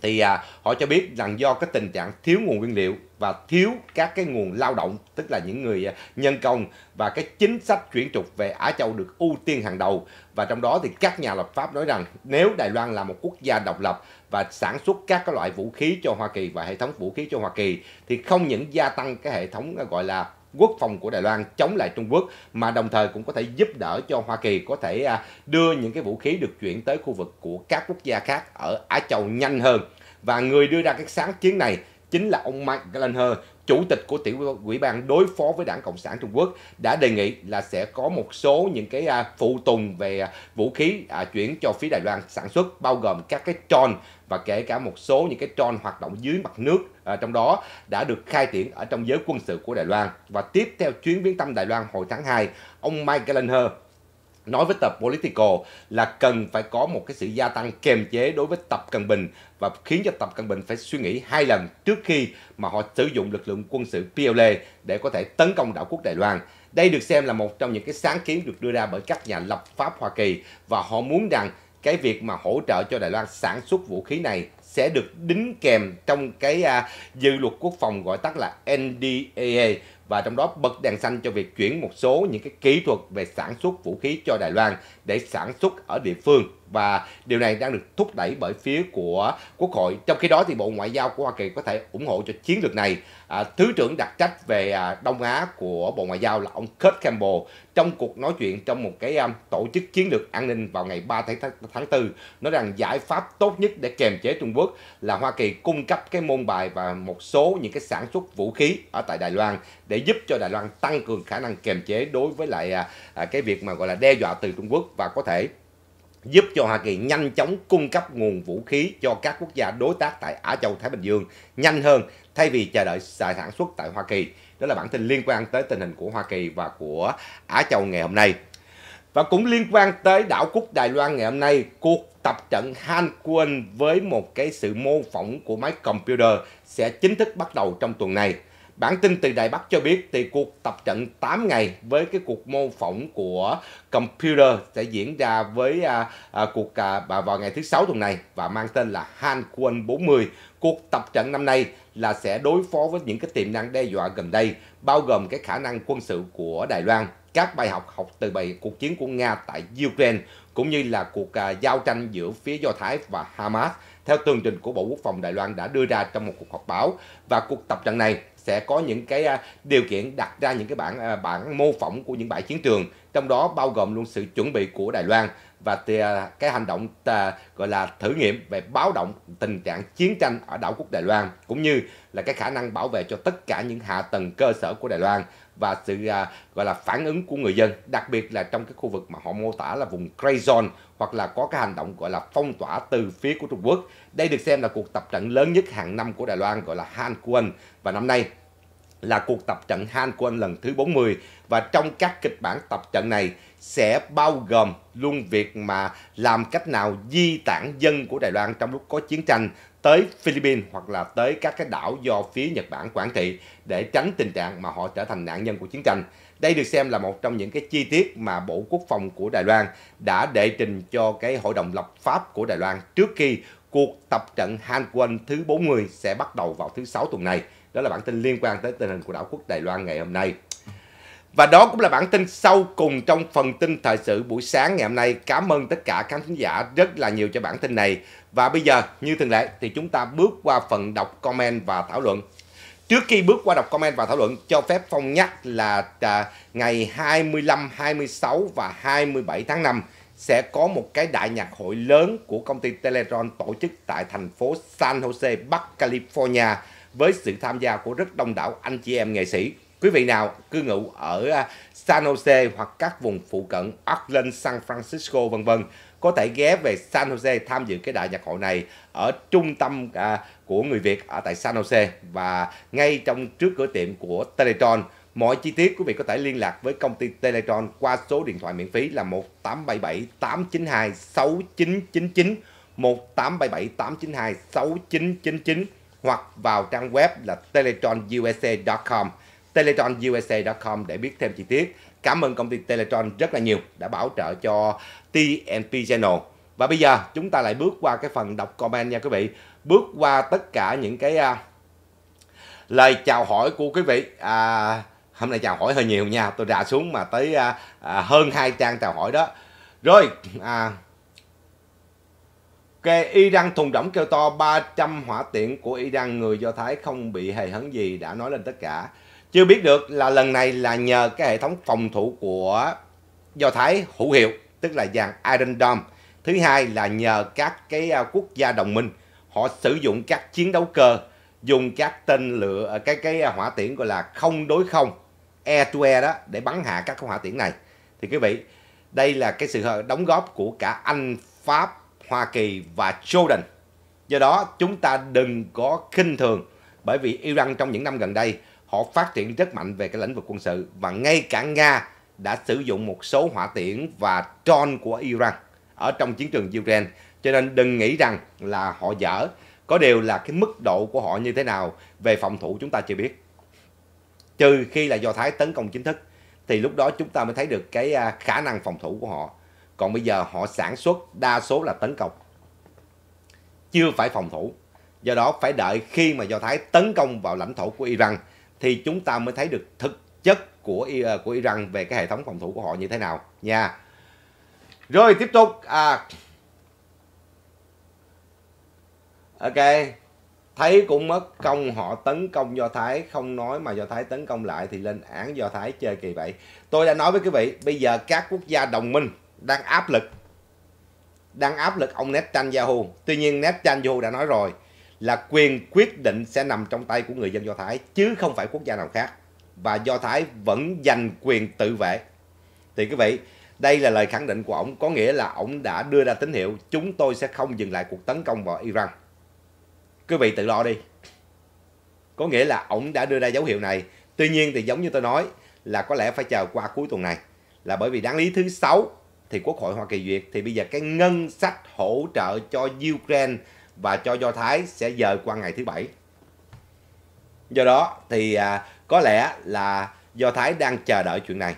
thì à, họ cho biết rằng do cái tình trạng thiếu nguồn nguyên liệu và thiếu các cái nguồn lao động tức là những người à, nhân công và cái chính sách chuyển trục về Á Châu được ưu tiên hàng đầu và trong đó thì các nhà lập pháp nói rằng nếu Đài Loan là một quốc gia độc lập và sản xuất các cái loại vũ khí cho Hoa Kỳ và hệ thống vũ khí cho Hoa Kỳ thì không những gia tăng cái hệ thống à, gọi là quốc phòng của Đài Loan chống lại Trung Quốc mà đồng thời cũng có thể giúp đỡ cho Hoa Kỳ có thể à, đưa những cái vũ khí được chuyển tới khu vực của các quốc gia khác ở Á Châu nhanh hơn. Và người đưa ra cái sáng kiến này chính là ông Mike Gallagher chủ tịch của tiểu ủy ban đối phó với đảng cộng sản trung quốc đã đề nghị là sẽ có một số những cái à, phụ tùng về à, vũ khí à, chuyển cho phía đài loan sản xuất bao gồm các cái tròn và kể cả một số những cái tròn hoạt động dưới mặt nước trong đó đã được khai triển ở trong giới quân sự của Đài Loan. Và tiếp theo chuyến viếng thăm Đài Loan hồi tháng 2, ông Mike Gallagher, nói với tập political là cần phải có một cái sự gia tăng kềm chế đối với Tập Cận Bình và khiến cho Tập Cận Bình phải suy nghĩ hai lần trước khi mà họ sử dụng lực lượng quân sự PLA để có thể tấn công đảo quốc Đài Loan. Đây được xem là một trong những cái sáng kiến được đưa ra bởi các nhà lập pháp Hoa Kỳ và họ muốn rằng cái việc mà hỗ trợ cho Đài Loan sản xuất vũ khí này sẽ được đính kèm trong cái uh, dự luật quốc phòng gọi tắt là NDAA và trong đó bật đèn xanh cho việc chuyển một số những cái kỹ thuật về sản xuất vũ khí cho Đài Loan để sản xuất ở địa phương và điều này đang được thúc đẩy bởi phía của Quốc hội. Trong khi đó thì Bộ Ngoại giao của Hoa Kỳ có thể ủng hộ cho chiến lược này. À, Thứ trưởng đặc trách về à, Đông Á của Bộ Ngoại giao là ông Kurt Campbell trong cuộc nói chuyện trong một cái um, tổ chức chiến lược an ninh vào ngày 3 tháng tháng 4 nói rằng giải pháp tốt nhất để kềm chế Trung Quốc là Hoa Kỳ cung cấp cái môn bài và một số những cái sản xuất vũ khí ở tại Đài Loan để giúp cho Đài Loan tăng cường khả năng kềm chế đối với lại à, à cái việc mà gọi là đe dọa từ Trung Quốc và có thể giúp cho Hoa Kỳ nhanh chóng cung cấp nguồn vũ khí cho các quốc gia đối tác tại Á Châu Thái Bình Dương nhanh hơn thay vì chờ đợi xài sản xuất tại Hoa Kỳ. Đó là bản tin liên quan tới tình hình của Hoa Kỳ và của Á Châu ngày hôm nay. Và cũng liên quan tới đảo quốc Đài Loan ngày hôm nay, cuộc tập trận Han Quân với một cái sự mô phỏng của máy computer sẽ chính thức bắt đầu trong tuần này. Bản tin từ Đài Bắc cho biết thì cuộc tập trận 8 ngày với cái cuộc mô phỏng của computer sẽ diễn ra với à, à, cuộc à, vào ngày thứ sáu tuần này và mang tên là Han Quân 40. Cuộc tập trận năm nay là sẽ đối phó với những cái tiềm năng đe dọa gần đây bao gồm cái khả năng quân sự của Đài Loan, các bài học học từ bài cuộc chiến của Nga tại Ukraine cũng như là cuộc à, giao tranh giữa phía Do Thái và Hamas theo tường trình của Bộ Quốc phòng Đài Loan đã đưa ra trong một cuộc họp báo và cuộc tập trận này sẽ có những cái à, điều kiện đặt ra những cái bản à, bản mô phỏng của những bãi chiến trường trong đó bao gồm luôn sự chuẩn bị của Đài Loan và à, cái hành động gọi là thử nghiệm về báo động tình trạng chiến tranh ở đảo quốc Đài Loan cũng như là cái khả năng bảo vệ cho tất cả những hạ tầng cơ sở của Đài Loan và sự à, gọi là phản ứng của người dân đặc biệt là trong cái khu vực mà họ mô tả là vùng gray zone hoặc là có cái hành động gọi là phong tỏa từ phía của Trung Quốc đây được xem là cuộc tập trận lớn nhất hàng năm của Đài Loan gọi là Han Quân và năm nay là cuộc tập trận Han Quân lần thứ 40 và trong các kịch bản tập trận này sẽ bao gồm luôn việc mà làm cách nào di tản dân của Đài Loan trong lúc có chiến tranh tới Philippines hoặc là tới các cái đảo do phía Nhật Bản quản trị để tránh tình trạng mà họ trở thành nạn nhân của chiến tranh. Đây được xem là một trong những cái chi tiết mà Bộ Quốc phòng của Đài Loan đã đệ trình cho cái Hội đồng lập pháp của Đài Loan trước khi cuộc tập trận Han Quân thứ 40 sẽ bắt đầu vào thứ sáu tuần này. Đó là bản tin liên quan tới tình hình của đảo quốc Đài Loan ngày hôm nay. Và đó cũng là bản tin sau cùng trong phần tin thời sự buổi sáng ngày hôm nay. Cảm ơn tất cả các khán giả rất là nhiều cho bản tin này. Và bây giờ, như thường lệ, thì chúng ta bước qua phần đọc comment và thảo luận. Trước khi bước qua đọc comment và thảo luận, cho phép Phong nhắc là à, ngày 25, 26 và 27 tháng 5 sẽ có một cái đại nhạc hội lớn của công ty Teleron tổ chức tại thành phố San Jose, Bắc California với sự tham gia của rất đông đảo anh chị em nghệ sĩ. Quý vị nào cư ngụ ở à, San Jose hoặc các vùng phụ cận Oakland, San Francisco vân vân có thể ghé về San Jose tham dự cái đại nhạc hội này ở trung tâm à, của người Việt ở tại San Jose và ngay trong trước cửa tiệm của Teletron. Mọi chi tiết quý vị có thể liên lạc với công ty Teletron qua số điện thoại miễn phí là 1877 892 6999 1877 892 6999 hoặc vào trang web là teletronusa.com. TeletronUSA.com để biết thêm chi tiết. Cảm ơn công ty Teletron rất là nhiều đã bảo trợ cho TNP Channel. Và bây giờ chúng ta lại bước qua cái phần đọc comment nha quý vị. Bước qua tất cả những cái uh, lời chào hỏi của quý vị. À, hôm nay chào hỏi hơi nhiều nha. Tôi rà xuống mà tới uh, uh, hơn hai trang chào hỏi đó. Rồi, à, Okay, Iran thùng rỗng kêu to 300 hỏa tiễn của Iran người Do Thái không bị hề hấn gì đã nói lên tất cả chưa biết được là lần này là nhờ cái hệ thống phòng thủ của do thái hữu hiệu tức là dàn iron dome thứ hai là nhờ các cái à, quốc gia đồng minh họ sử dụng các chiến đấu cơ dùng các tên lửa à, cái cái à, hỏa tiễn gọi là không đối không air to air đó để bắn hạ các hỏa tiễn này thì quý vị đây là cái sự đóng góp của cả anh pháp hoa kỳ và jordan do đó chúng ta đừng có khinh thường bởi vì iran trong những năm gần đây họ phát triển rất mạnh về cái lĩnh vực quân sự và ngay cả Nga đã sử dụng một số hỏa tiễn và drone của Iran ở trong chiến trường Ukraine. Cho nên đừng nghĩ rằng là họ dở. Có điều là cái mức độ của họ như thế nào về phòng thủ chúng ta chưa biết. Trừ khi là Do Thái tấn công chính thức thì lúc đó chúng ta mới thấy được cái à, khả năng phòng thủ của họ. Còn bây giờ họ sản xuất đa số là tấn công. Chưa phải phòng thủ. Do đó phải đợi khi mà Do Thái tấn công vào lãnh thổ của Iran thì chúng ta mới thấy được thực chất của ờ, của Iran về cái hệ thống phòng thủ của họ như thế nào nha. Rồi tiếp tục à Ok. Thấy cũng mất công họ tấn công Do Thái Không nói mà Do Thái tấn công lại Thì lên án Do Thái chơi kỳ vậy Tôi đã nói với quý vị Bây giờ các quốc gia đồng minh đang áp lực Đang áp lực ông Netanyahu Tuy nhiên Netanyahu đã nói rồi là quyền quyết định sẽ nằm trong tay của người dân Do Thái chứ không phải quốc gia nào khác. Và Do Thái vẫn giành quyền tự vệ. Thì quý vị, đây là lời khẳng định của ông, có nghĩa là ông đã đưa ra tín hiệu chúng tôi sẽ không dừng lại cuộc tấn công vào Iran. Quý vị tự lo đi. Có nghĩa là ông đã đưa ra dấu hiệu này. Tuy nhiên thì giống như tôi nói là có lẽ phải chờ qua cuối tuần này. Là bởi vì đáng lý thứ sáu thì Quốc hội Hoa Kỳ duyệt thì bây giờ cái ngân sách hỗ trợ cho Ukraine và cho Do Thái sẽ dời qua ngày thứ bảy. Do đó thì à, có lẽ là Do Thái đang chờ đợi chuyện này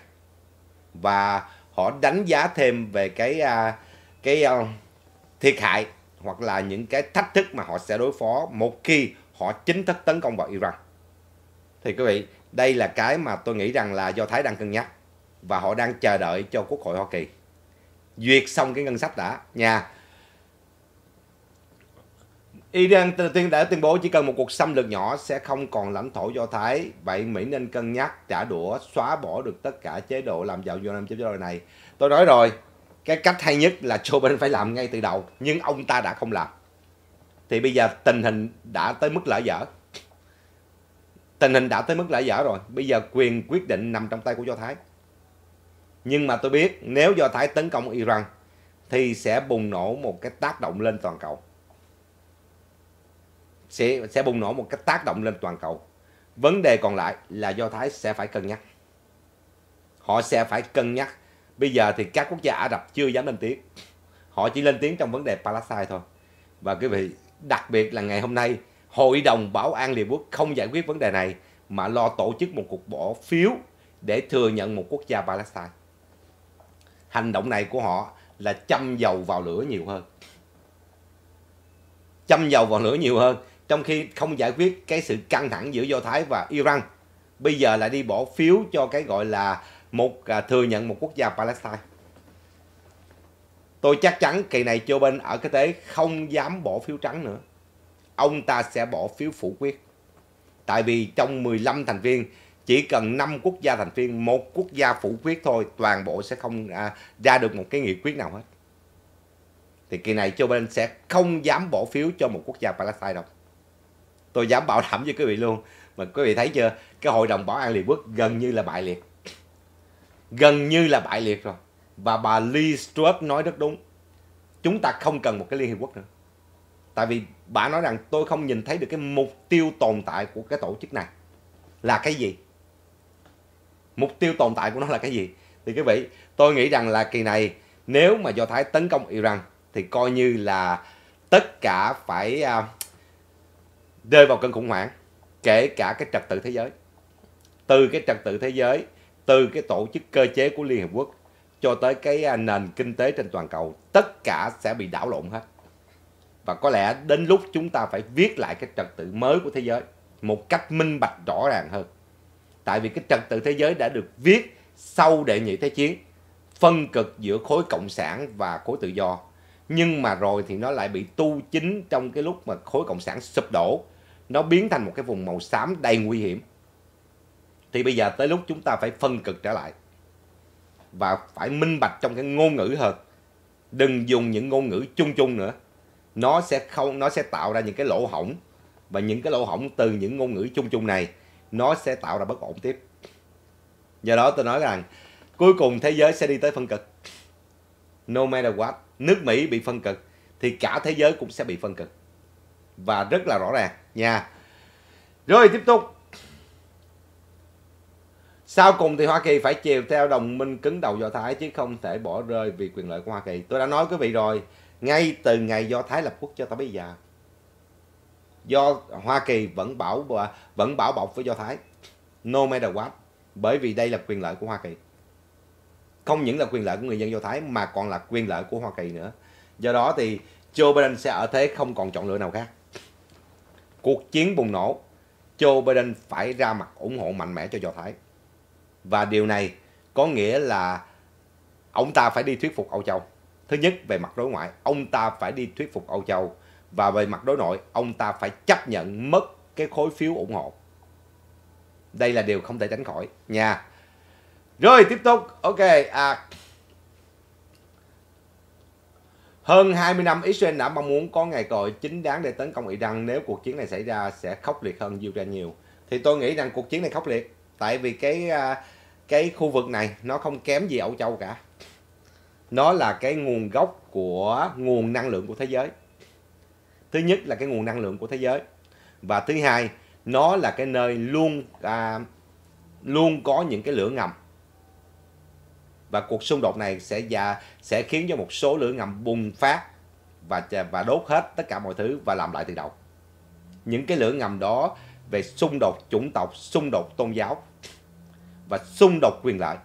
và họ đánh giá thêm về cái à, cái à, thiệt hại hoặc là những cái thách thức mà họ sẽ đối phó một khi họ chính thức tấn công vào Iran. Thì quý vị, đây là cái mà tôi nghĩ rằng là Do Thái đang cân nhắc và họ đang chờ đợi cho Quốc hội Hoa Kỳ duyệt xong cái ngân sách đã nha Iran từ tiên đã tuyên bố chỉ cần một cuộc xâm lược nhỏ sẽ không còn lãnh thổ Do Thái. Vậy Mỹ nên cân nhắc trả đũa xóa bỏ được tất cả chế độ làm giàu do nam chế độ này. Tôi nói rồi, cái cách hay nhất là Joe Biden phải làm ngay từ đầu. Nhưng ông ta đã không làm. Thì bây giờ tình hình đã tới mức lỡ dở. Tình hình đã tới mức lỡ dở rồi. Bây giờ quyền quyết định nằm trong tay của Do Thái. Nhưng mà tôi biết nếu Do Thái tấn công Iran thì sẽ bùng nổ một cái tác động lên toàn cầu sẽ sẽ bùng nổ một cách tác động lên toàn cầu. Vấn đề còn lại là Do Thái sẽ phải cân nhắc. Họ sẽ phải cân nhắc. Bây giờ thì các quốc gia Ả Rập chưa dám lên tiếng. Họ chỉ lên tiếng trong vấn đề Palestine thôi. Và quý vị, đặc biệt là ngày hôm nay, Hội đồng Bảo an Liên Quốc không giải quyết vấn đề này mà lo tổ chức một cuộc bỏ phiếu để thừa nhận một quốc gia Palestine. Hành động này của họ là châm dầu vào lửa nhiều hơn. Châm dầu vào lửa nhiều hơn trong khi không giải quyết cái sự căng thẳng giữa Do Thái và Iran bây giờ lại đi bỏ phiếu cho cái gọi là một à, thừa nhận một quốc gia Palestine tôi chắc chắn kỳ này Joe Biden ở cái tế không dám bỏ phiếu trắng nữa ông ta sẽ bỏ phiếu phủ quyết tại vì trong 15 thành viên chỉ cần 5 quốc gia thành viên một quốc gia phủ quyết thôi toàn bộ sẽ không à, ra được một cái nghị quyết nào hết thì kỳ này Joe Biden sẽ không dám bỏ phiếu cho một quốc gia Palestine đâu tôi dám bảo đảm với quý vị luôn mà quý vị thấy chưa cái hội đồng bảo an liên quốc gần như là bại liệt gần như là bại liệt rồi và bà Lee Strauss nói rất đúng chúng ta không cần một cái liên hiệp quốc nữa tại vì bà nói rằng tôi không nhìn thấy được cái mục tiêu tồn tại của cái tổ chức này là cái gì mục tiêu tồn tại của nó là cái gì thì quý vị tôi nghĩ rằng là kỳ này nếu mà do thái tấn công iran thì coi như là tất cả phải à, rơi vào cơn khủng hoảng kể cả cái trật tự thế giới từ cái trật tự thế giới từ cái tổ chức cơ chế của Liên Hiệp Quốc cho tới cái à, nền kinh tế trên toàn cầu tất cả sẽ bị đảo lộn hết và có lẽ đến lúc chúng ta phải viết lại cái trật tự mới của thế giới một cách minh bạch rõ ràng hơn tại vì cái trật tự thế giới đã được viết sau đệ nhị thế chiến phân cực giữa khối cộng sản và khối tự do nhưng mà rồi thì nó lại bị tu chính trong cái lúc mà khối cộng sản sụp đổ nó biến thành một cái vùng màu xám đầy nguy hiểm. Thì bây giờ tới lúc chúng ta phải phân cực trở lại và phải minh bạch trong cái ngôn ngữ hơn. Đừng dùng những ngôn ngữ chung chung nữa. Nó sẽ không nó sẽ tạo ra những cái lỗ hổng và những cái lỗ hổng từ những ngôn ngữ chung chung này nó sẽ tạo ra bất ổn tiếp. Do đó tôi nói rằng cuối cùng thế giới sẽ đi tới phân cực. No matter what, nước Mỹ bị phân cực thì cả thế giới cũng sẽ bị phân cực và rất là rõ ràng nha. Rồi tiếp tục. Sau cùng thì Hoa Kỳ phải chiều theo đồng minh cứng đầu Do Thái chứ không thể bỏ rơi vì quyền lợi của Hoa Kỳ. Tôi đã nói quý vị rồi, ngay từ ngày Do Thái lập quốc cho tới bây giờ. Do Hoa Kỳ vẫn bảo vẫn bảo bọc với Do Thái. No matter what. Bởi vì đây là quyền lợi của Hoa Kỳ. Không những là quyền lợi của người dân Do Thái mà còn là quyền lợi của Hoa Kỳ nữa. Do đó thì Joe Biden sẽ ở thế không còn chọn lựa nào khác cuộc chiến bùng nổ, Joe Biden phải ra mặt ủng hộ mạnh mẽ cho Do Thái. Và điều này có nghĩa là ông ta phải đi thuyết phục Âu Châu. Thứ nhất về mặt đối ngoại, ông ta phải đi thuyết phục Âu Châu. Và về mặt đối nội, ông ta phải chấp nhận mất cái khối phiếu ủng hộ. Đây là điều không thể tránh khỏi nha. Rồi tiếp tục, ok, à, Hơn 20 năm, Israel đã mong muốn có ngày cội chính đáng để tấn công Iran nếu cuộc chiến này xảy ra sẽ khốc liệt hơn Ukraine nhiều. Thì tôi nghĩ rằng cuộc chiến này khốc liệt, tại vì cái à, cái khu vực này nó không kém gì Âu Châu cả. Nó là cái nguồn gốc của nguồn năng lượng của thế giới. Thứ nhất là cái nguồn năng lượng của thế giới. Và thứ hai, nó là cái nơi luôn à, luôn có những cái lửa ngầm và cuộc xung đột này sẽ và sẽ khiến cho một số lửa ngầm bùng phát và và đốt hết tất cả mọi thứ và làm lại từ đầu những cái lửa ngầm đó về xung đột chủng tộc xung đột tôn giáo và xung đột quyền lợi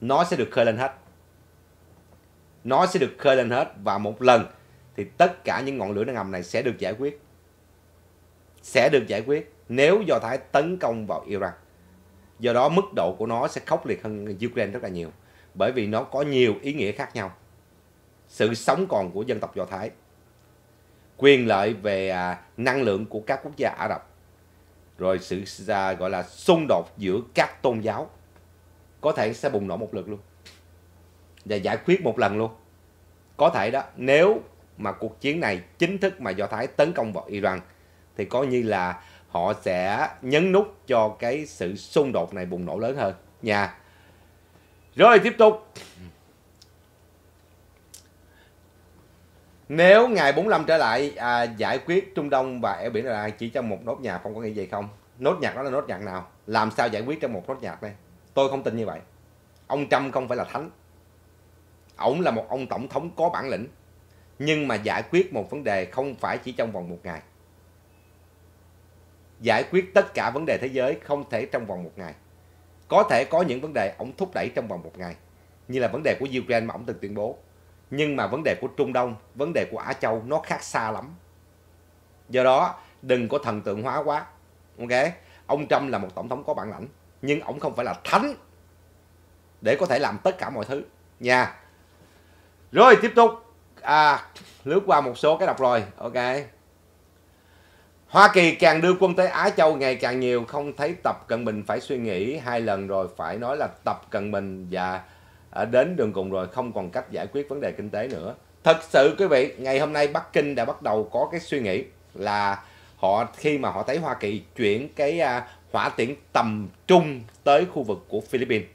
nó sẽ được khơi lên hết nó sẽ được khơi lên hết và một lần thì tất cả những ngọn lửa ngầm này sẽ được giải quyết sẽ được giải quyết nếu do thái tấn công vào iran do đó mức độ của nó sẽ khốc liệt hơn Ukraine rất là nhiều bởi vì nó có nhiều ý nghĩa khác nhau sự sống còn của dân tộc Do Thái quyền lợi về à, năng lượng của các quốc gia Ả Rập rồi sự à, gọi là xung đột giữa các tôn giáo có thể sẽ bùng nổ một lần luôn và giải quyết một lần luôn có thể đó nếu mà cuộc chiến này chính thức mà do thái tấn công vào iran thì có như là họ sẽ nhấn nút cho cái sự xung đột này bùng nổ lớn hơn nha. Rồi tiếp tục. Nếu ngày 45 trở lại à, giải quyết Trung Đông và eo biển Đà chỉ trong một nốt nhạc không có nghĩ vậy không? Nốt nhạc đó là nốt nhạc nào? Làm sao giải quyết trong một nốt nhạc đây Tôi không tin như vậy. Ông Trump không phải là thánh. ổng là một ông tổng thống có bản lĩnh. Nhưng mà giải quyết một vấn đề không phải chỉ trong vòng một ngày giải quyết tất cả vấn đề thế giới không thể trong vòng một ngày. Có thể có những vấn đề ông thúc đẩy trong vòng một ngày, như là vấn đề của Ukraine mà ông từng tuyên bố. Nhưng mà vấn đề của Trung Đông, vấn đề của Á Châu nó khác xa lắm. Do đó, đừng có thần tượng hóa quá. Ok? Ông Trump là một tổng thống có bản lãnh, nhưng ông không phải là thánh để có thể làm tất cả mọi thứ nha. Rồi tiếp tục à, lướt qua một số cái đọc rồi. Ok. Hoa Kỳ càng đưa quân tới Á Châu ngày càng nhiều, không thấy Tập Cận Bình phải suy nghĩ hai lần rồi, phải nói là Tập Cận Bình và à, đến đường cùng rồi không còn cách giải quyết vấn đề kinh tế nữa. Thật sự quý vị, ngày hôm nay Bắc Kinh đã bắt đầu có cái suy nghĩ là họ khi mà họ thấy Hoa Kỳ chuyển cái à, hỏa tiễn tầm trung tới khu vực của Philippines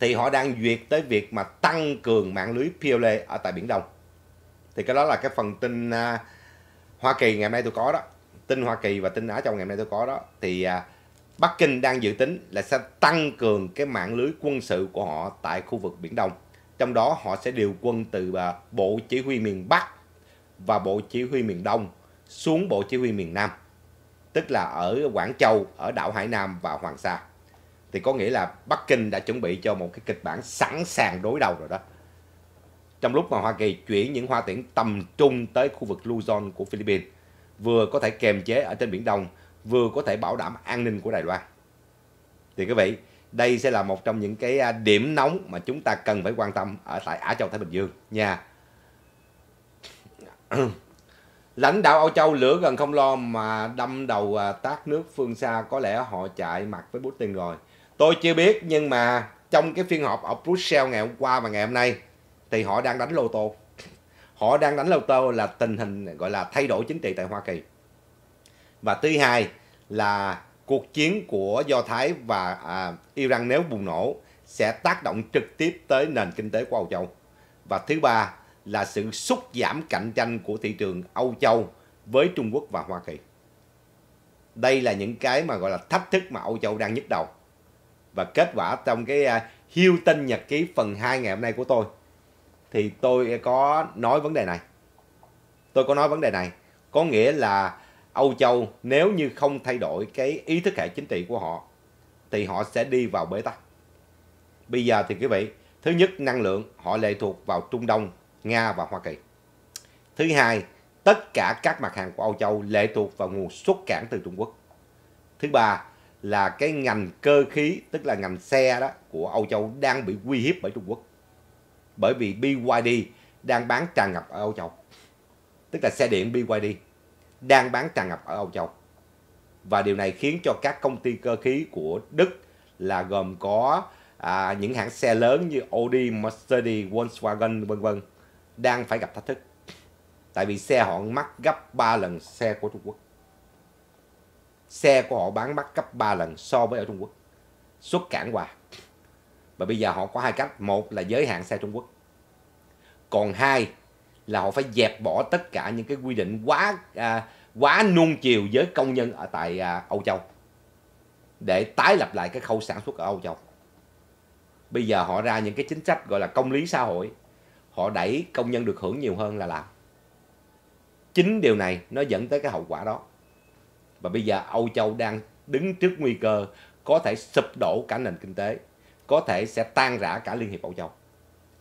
thì họ đang duyệt tới việc mà tăng cường mạng lưới PLA ở tại Biển Đông. Thì cái đó là cái phần tin à, Hoa Kỳ ngày hôm nay tôi có đó tin Hoa Kỳ và tin Á Châu ngày hôm nay tôi có đó thì à, Bắc Kinh đang dự tính là sẽ tăng cường cái mạng lưới quân sự của họ tại khu vực Biển Đông. Trong đó họ sẽ điều quân từ à, Bộ Chỉ huy miền Bắc và Bộ Chỉ huy miền Đông xuống Bộ Chỉ huy miền Nam. Tức là ở Quảng Châu, ở đảo Hải Nam và Hoàng Sa. Thì có nghĩa là Bắc Kinh đã chuẩn bị cho một cái kịch bản sẵn sàng đối đầu rồi đó. Trong lúc mà Hoa Kỳ chuyển những hoa tiễn tầm trung tới khu vực Luzon của Philippines vừa có thể kiềm chế ở trên Biển Đông, vừa có thể bảo đảm an ninh của Đài Loan. Thì quý vị, đây sẽ là một trong những cái à, điểm nóng mà chúng ta cần phải quan tâm ở tại Á Châu Thái Bình Dương nha. Lãnh đạo Âu Châu lửa gần không lo mà đâm đầu à, tác nước phương xa có lẽ họ chạy mặt với Putin rồi. Tôi chưa biết nhưng mà trong cái phiên họp ở Brussels ngày hôm qua và ngày hôm nay thì họ đang đánh lô tô họ đang đánh lâu tô là tình hình gọi là thay đổi chính trị tại Hoa Kỳ và thứ hai là cuộc chiến của Do Thái và à, Iran nếu bùng nổ sẽ tác động trực tiếp tới nền kinh tế của Âu Châu và thứ ba là sự sút giảm cạnh tranh của thị trường Âu Châu với Trung Quốc và Hoa Kỳ đây là những cái mà gọi là thách thức mà Âu Châu đang nhức đầu và kết quả trong cái uh, Hilton nhật ký phần 2 ngày hôm nay của tôi thì tôi có nói vấn đề này. Tôi có nói vấn đề này. Có nghĩa là Âu Châu nếu như không thay đổi cái ý thức hệ chính trị của họ thì họ sẽ đi vào bế tắc. Bây giờ thì quý vị, thứ nhất năng lượng họ lệ thuộc vào Trung Đông, Nga và Hoa Kỳ. Thứ hai, tất cả các mặt hàng của Âu Châu lệ thuộc vào nguồn xuất cảng từ Trung Quốc. Thứ ba là cái ngành cơ khí, tức là ngành xe đó của Âu Châu đang bị uy hiếp bởi Trung Quốc bởi vì BYD đang bán tràn ngập ở Âu Châu. Tức là xe điện BYD đang bán tràn ngập ở Âu Châu. Và điều này khiến cho các công ty cơ khí của Đức là gồm có à, những hãng xe lớn như Audi, Mercedes, Volkswagen vân vân đang phải gặp thách thức. Tại vì xe họ mắc gấp 3 lần xe của Trung Quốc. Xe của họ bán mắc gấp 3 lần so với ở Trung Quốc. Xuất cản qua và bây giờ họ có hai cách một là giới hạn xe Trung Quốc còn hai là họ phải dẹp bỏ tất cả những cái quy định quá à, quá nuông chiều với công nhân ở tại à, Âu Châu để tái lập lại cái khâu sản xuất ở Âu Châu bây giờ họ ra những cái chính sách gọi là công lý xã hội họ đẩy công nhân được hưởng nhiều hơn là làm chính điều này nó dẫn tới cái hậu quả đó và bây giờ Âu Châu đang đứng trước nguy cơ có thể sụp đổ cả nền kinh tế có thể sẽ tan rã cả Liên hiệp Âu Châu.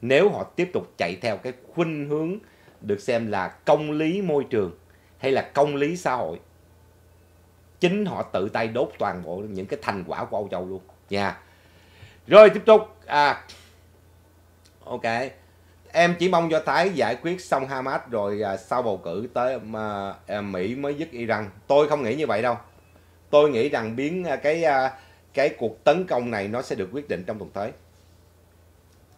Nếu họ tiếp tục chạy theo cái khuynh hướng được xem là công lý môi trường hay là công lý xã hội. Chính họ tự tay đốt toàn bộ những cái thành quả của Âu Châu luôn nha. Yeah. Rồi tiếp tục à Ok. Em chỉ mong cho Thái giải quyết xong Hamas rồi à, sau bầu cử tới mà à, Mỹ mới dứt Iran. Tôi không nghĩ như vậy đâu. Tôi nghĩ rằng biến à, cái à, cái cuộc tấn công này nó sẽ được quyết định trong tuần tới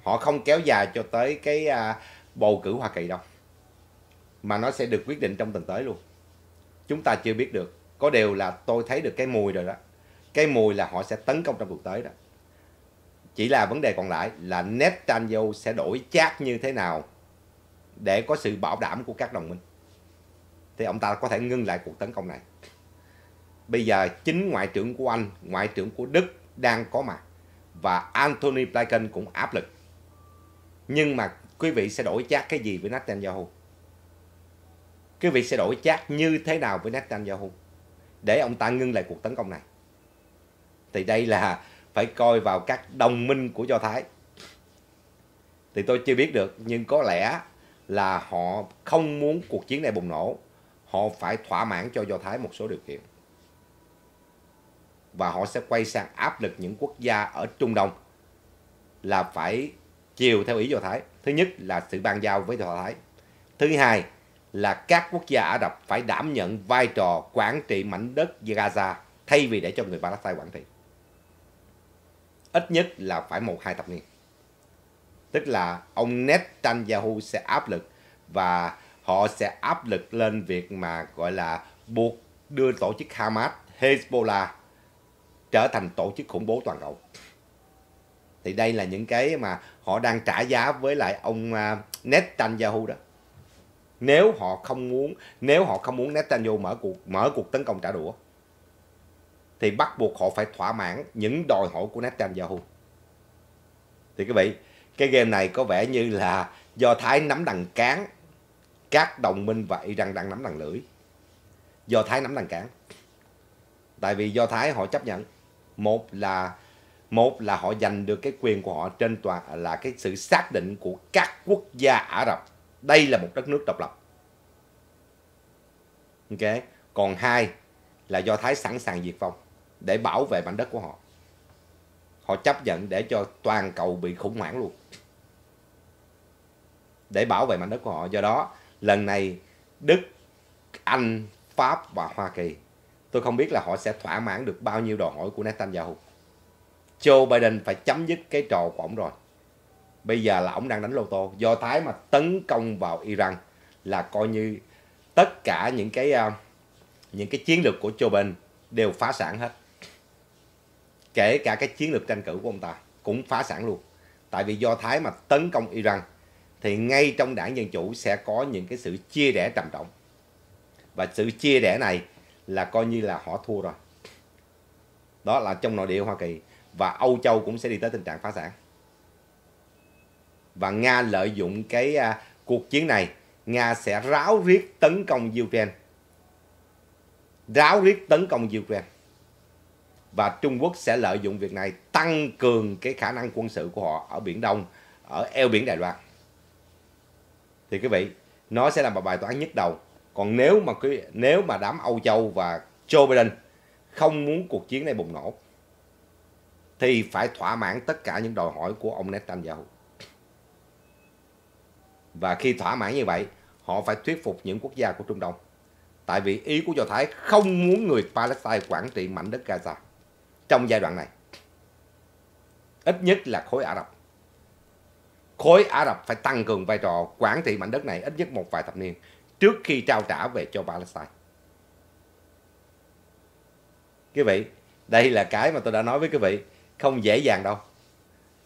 họ không kéo dài cho tới cái à, bầu cử Hoa Kỳ đâu mà nó sẽ được quyết định trong tuần tới luôn chúng ta chưa biết được có điều là tôi thấy được cái mùi rồi đó cái mùi là họ sẽ tấn công trong tuần tới đó chỉ là vấn đề còn lại là Netanyahu sẽ đổi chát như thế nào để có sự bảo đảm của các đồng minh thì ông ta có thể ngưng lại cuộc tấn công này Bây giờ chính ngoại trưởng của Anh, ngoại trưởng của Đức đang có mặt và Anthony Blinken cũng áp lực. Nhưng mà quý vị sẽ đổi chát cái gì với Netanyahu? Quý vị sẽ đổi chát như thế nào với Netanyahu để ông ta ngưng lại cuộc tấn công này? Thì đây là phải coi vào các đồng minh của Do Thái. Thì tôi chưa biết được nhưng có lẽ là họ không muốn cuộc chiến này bùng nổ. Họ phải thỏa mãn cho Do Thái một số điều kiện và họ sẽ quay sang áp lực những quốc gia ở Trung Đông là phải chiều theo ý Do Thái. Thứ nhất là sự ban giao với Do Thái. Thứ hai là các quốc gia Ả Rập phải đảm nhận vai trò quản trị mảnh đất Gaza thay vì để cho người Palestine quản trị. Ít nhất là phải một hai thập niên. Tức là ông Netanyahu sẽ áp lực và họ sẽ áp lực lên việc mà gọi là buộc đưa tổ chức Hamas, Hezbollah trở thành tổ chức khủng bố toàn cầu thì đây là những cái mà họ đang trả giá với lại ông à, Netanyahu đó nếu họ không muốn nếu họ không muốn Netanyahu mở cuộc mở cuộc tấn công trả đũa thì bắt buộc họ phải thỏa mãn những đòi hỏi của Netanyahu thì quý vị cái game này có vẻ như là do Thái nắm đằng cán các đồng minh và Iran đang nắm đằng lưỡi do Thái nắm đằng cán tại vì do Thái họ chấp nhận một là một là họ giành được cái quyền của họ trên tòa là cái sự xác định của các quốc gia Ả Rập đây là một đất nước độc lập ok còn hai là do Thái sẵn sàng diệt vong để bảo vệ mảnh đất của họ họ chấp nhận để cho toàn cầu bị khủng hoảng luôn để bảo vệ mảnh đất của họ do đó lần này Đức Anh Pháp và Hoa Kỳ Tôi không biết là họ sẽ thỏa mãn được bao nhiêu đòi hỏi của Netanyahu. Joe Biden phải chấm dứt cái trò của ông rồi. Bây giờ là ông đang đánh lô tô. Do Thái mà tấn công vào Iran là coi như tất cả những cái à, những cái chiến lược của Joe Biden đều phá sản hết. Kể cả cái chiến lược tranh cử của ông ta cũng phá sản luôn. Tại vì do Thái mà tấn công Iran thì ngay trong đảng Dân Chủ sẽ có những cái sự chia rẽ trầm trọng. Và sự chia rẽ này là coi như là họ thua rồi đó là trong nội địa Hoa Kỳ và Âu Châu cũng sẽ đi tới tình trạng phá sản và Nga lợi dụng cái uh, cuộc chiến này Nga sẽ ráo riết tấn công Ukraine ráo riết tấn công Ukraine và Trung Quốc sẽ lợi dụng việc này tăng cường cái khả năng quân sự của họ ở Biển Đông ở eo biển Đài Loan thì quý vị nó sẽ là một bài toán nhức đầu còn nếu mà cái nếu mà đám Âu Châu và Joe Biden không muốn cuộc chiến này bùng nổ thì phải thỏa mãn tất cả những đòi hỏi của ông Netanyahu và khi thỏa mãn như vậy họ phải thuyết phục những quốc gia của Trung Đông tại vì ý của Do Thái không muốn người Palestine quản trị mảnh đất Gaza trong giai đoạn này ít nhất là khối Ả Rập khối Ả Rập phải tăng cường vai trò quản trị mảnh đất này ít nhất một vài thập niên trước khi trao trả về cho Palestine. Quý vị, đây là cái mà tôi đã nói với quý vị, không dễ dàng đâu.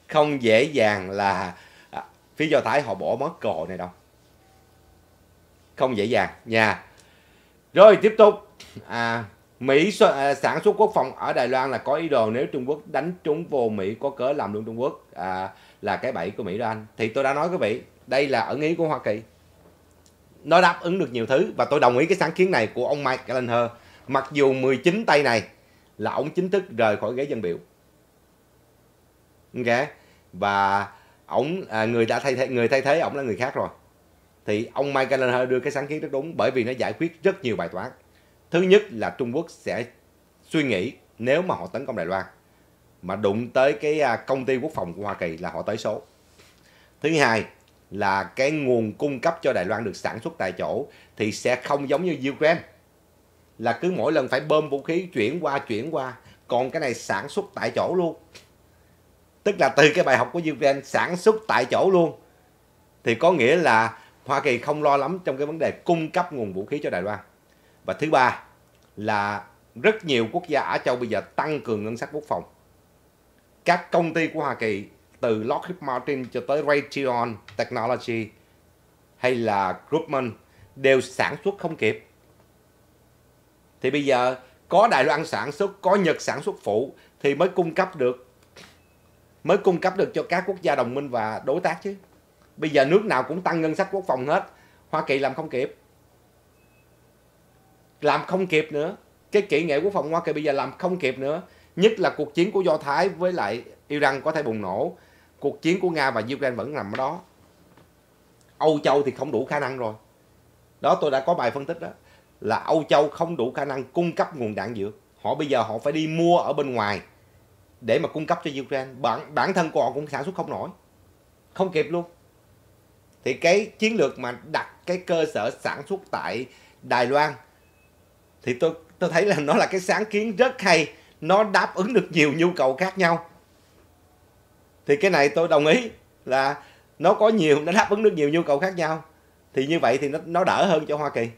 Không dễ dàng là à, phía Do Thái họ bỏ mất cơ hội này đâu. Không dễ dàng nha. Rồi tiếp tục, à, Mỹ à, sản xuất quốc phòng ở Đài Loan là có ý đồ nếu Trung Quốc đánh trúng vô Mỹ có cớ làm luôn Trung Quốc à, là cái bẫy của Mỹ đó anh. Thì tôi đã nói quý vị, đây là ẩn ý của Hoa Kỳ nó đáp ứng được nhiều thứ và tôi đồng ý cái sáng kiến này của ông Mike Gallagher mặc dù 19 tay này là ông chính thức rời khỏi ghế dân biểu ok và ông à, người đã thay thế người thay thế ông là người khác rồi thì ông Mike Gallagher đưa cái sáng kiến rất đúng bởi vì nó giải quyết rất nhiều bài toán thứ nhất là Trung Quốc sẽ suy nghĩ nếu mà họ tấn công Đài Loan mà đụng tới cái à, công ty quốc phòng của Hoa Kỳ là họ tới số thứ hai là cái nguồn cung cấp cho Đài Loan được sản xuất tại chỗ thì sẽ không giống như Ukraine là cứ mỗi lần phải bơm vũ khí chuyển qua chuyển qua còn cái này sản xuất tại chỗ luôn tức là từ cái bài học của Ukraine sản xuất tại chỗ luôn thì có nghĩa là Hoa Kỳ không lo lắm trong cái vấn đề cung cấp nguồn vũ khí cho Đài Loan và thứ ba là rất nhiều quốc gia Á Châu bây giờ tăng cường ngân sách quốc phòng các công ty của Hoa Kỳ từ Lockheed Martin cho tới Raytheon Technology hay là Grumman đều sản xuất không kịp. Thì bây giờ có Đài Loan sản xuất, có Nhật sản xuất phụ thì mới cung cấp được mới cung cấp được cho các quốc gia đồng minh và đối tác chứ. Bây giờ nước nào cũng tăng ngân sách quốc phòng hết, Hoa Kỳ làm không kịp. Làm không kịp nữa. Cái kỹ nghệ quốc phòng Hoa Kỳ bây giờ làm không kịp nữa. Nhất là cuộc chiến của Do Thái với lại Iran có thể bùng nổ cuộc chiến của Nga và Ukraine vẫn nằm ở đó. Âu Châu thì không đủ khả năng rồi. Đó tôi đã có bài phân tích đó là Âu Châu không đủ khả năng cung cấp nguồn đạn dược. Họ bây giờ họ phải đi mua ở bên ngoài để mà cung cấp cho Ukraine. Bản, bản thân của họ cũng sản xuất không nổi. Không kịp luôn. Thì cái chiến lược mà đặt cái cơ sở sản xuất tại Đài Loan thì tôi tôi thấy là nó là cái sáng kiến rất hay, nó đáp ứng được nhiều nhu cầu khác nhau thì cái này tôi đồng ý là nó có nhiều nó đáp ứng được nhiều nhu cầu khác nhau thì như vậy thì nó nó đỡ hơn cho Hoa Kỳ nha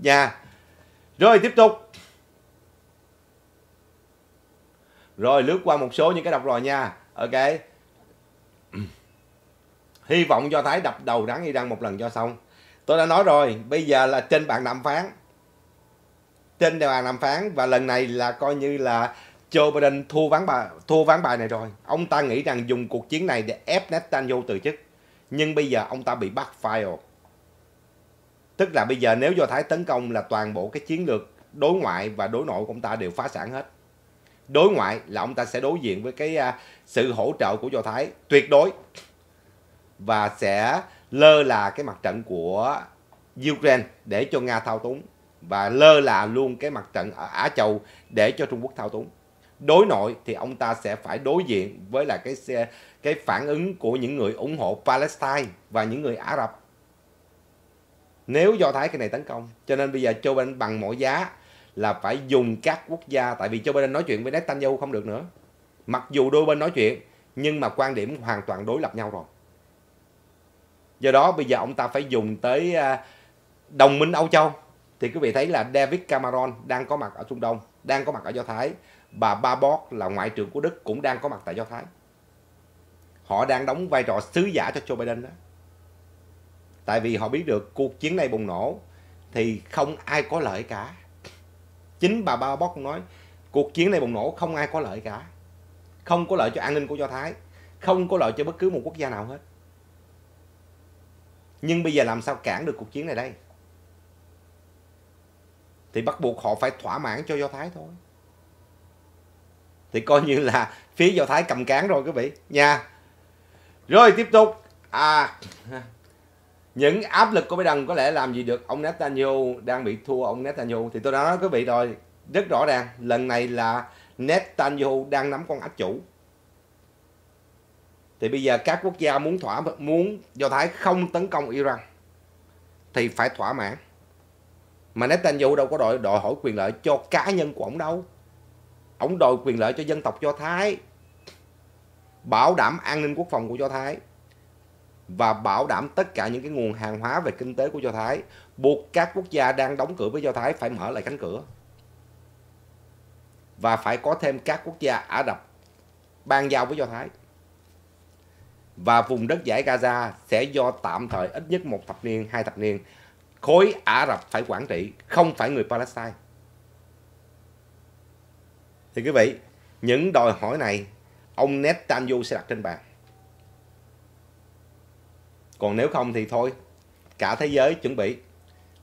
dạ. yeah. rồi tiếp tục rồi lướt qua một số những cái đọc rồi nha ok hy vọng do thái đập đầu đáng iran một lần cho xong tôi đã nói rồi bây giờ là trên bàn đàm phán trên bàn đàm phán và lần này là coi như là Joe Biden thua ván bài thua ván bài này rồi. Ông ta nghĩ rằng dùng cuộc chiến này để ép Netanyahu từ chức. Nhưng bây giờ ông ta bị bắt backfire. Tức là bây giờ nếu Do Thái tấn công là toàn bộ cái chiến lược đối ngoại và đối nội của ông ta đều phá sản hết. Đối ngoại là ông ta sẽ đối diện với cái à, sự hỗ trợ của Do Thái tuyệt đối và sẽ lơ là cái mặt trận của Ukraine để cho Nga thao túng và lơ là luôn cái mặt trận ở Á Châu để cho Trung Quốc thao túng đối nội thì ông ta sẽ phải đối diện với là cái cái phản ứng của những người ủng hộ Palestine và những người Ả Rập nếu do thái cái này tấn công cho nên bây giờ Joe Biden bằng mọi giá là phải dùng các quốc gia tại vì Joe Biden nói chuyện với Netanyahu không được nữa mặc dù đôi bên nói chuyện nhưng mà quan điểm hoàn toàn đối lập nhau rồi do đó bây giờ ông ta phải dùng tới à, đồng minh Âu Châu thì quý vị thấy là David Cameron đang có mặt ở Trung Đông đang có mặt ở Do Thái bà Babok là ngoại trưởng của Đức cũng đang có mặt tại Do Thái. Họ đang đóng vai trò sứ giả cho Joe Biden đó. Tại vì họ biết được cuộc chiến này bùng nổ thì không ai có lợi cả. Chính bà Babok nói cuộc chiến này bùng nổ không ai có lợi cả. Không có lợi cho an ninh của Do Thái, không có lợi cho bất cứ một quốc gia nào hết. Nhưng bây giờ làm sao cản được cuộc chiến này đây? Thì bắt buộc họ phải thỏa mãn cho Do Thái thôi thì coi như là phía do thái cầm cán rồi quý vị nha rồi tiếp tục à những áp lực của đằng có lẽ làm gì được ông Netanyahu đang bị thua ông Netanyahu thì tôi đã nói quý vị rồi rất rõ ràng lần này là Netanyahu đang nắm con ách chủ thì bây giờ các quốc gia muốn thỏa muốn do thái không tấn công Iran thì phải thỏa mãn mà Netanyahu đâu có đòi đòi hỏi quyền lợi cho cá nhân của ông đâu ổng đòi quyền lợi cho dân tộc Do Thái, bảo đảm an ninh quốc phòng của Do Thái và bảo đảm tất cả những cái nguồn hàng hóa về kinh tế của Do Thái, buộc các quốc gia đang đóng cửa với Do Thái phải mở lại cánh cửa. Và phải có thêm các quốc gia Ả Rập ban giao với Do Thái. Và vùng đất giải Gaza sẽ do tạm thời ít nhất một thập niên, hai thập niên, khối Ả Rập phải quản trị, không phải người Palestine. Thì quý vị, những đòi hỏi này ông Netanyahu sẽ đặt trên bàn. Còn nếu không thì thôi, cả thế giới chuẩn bị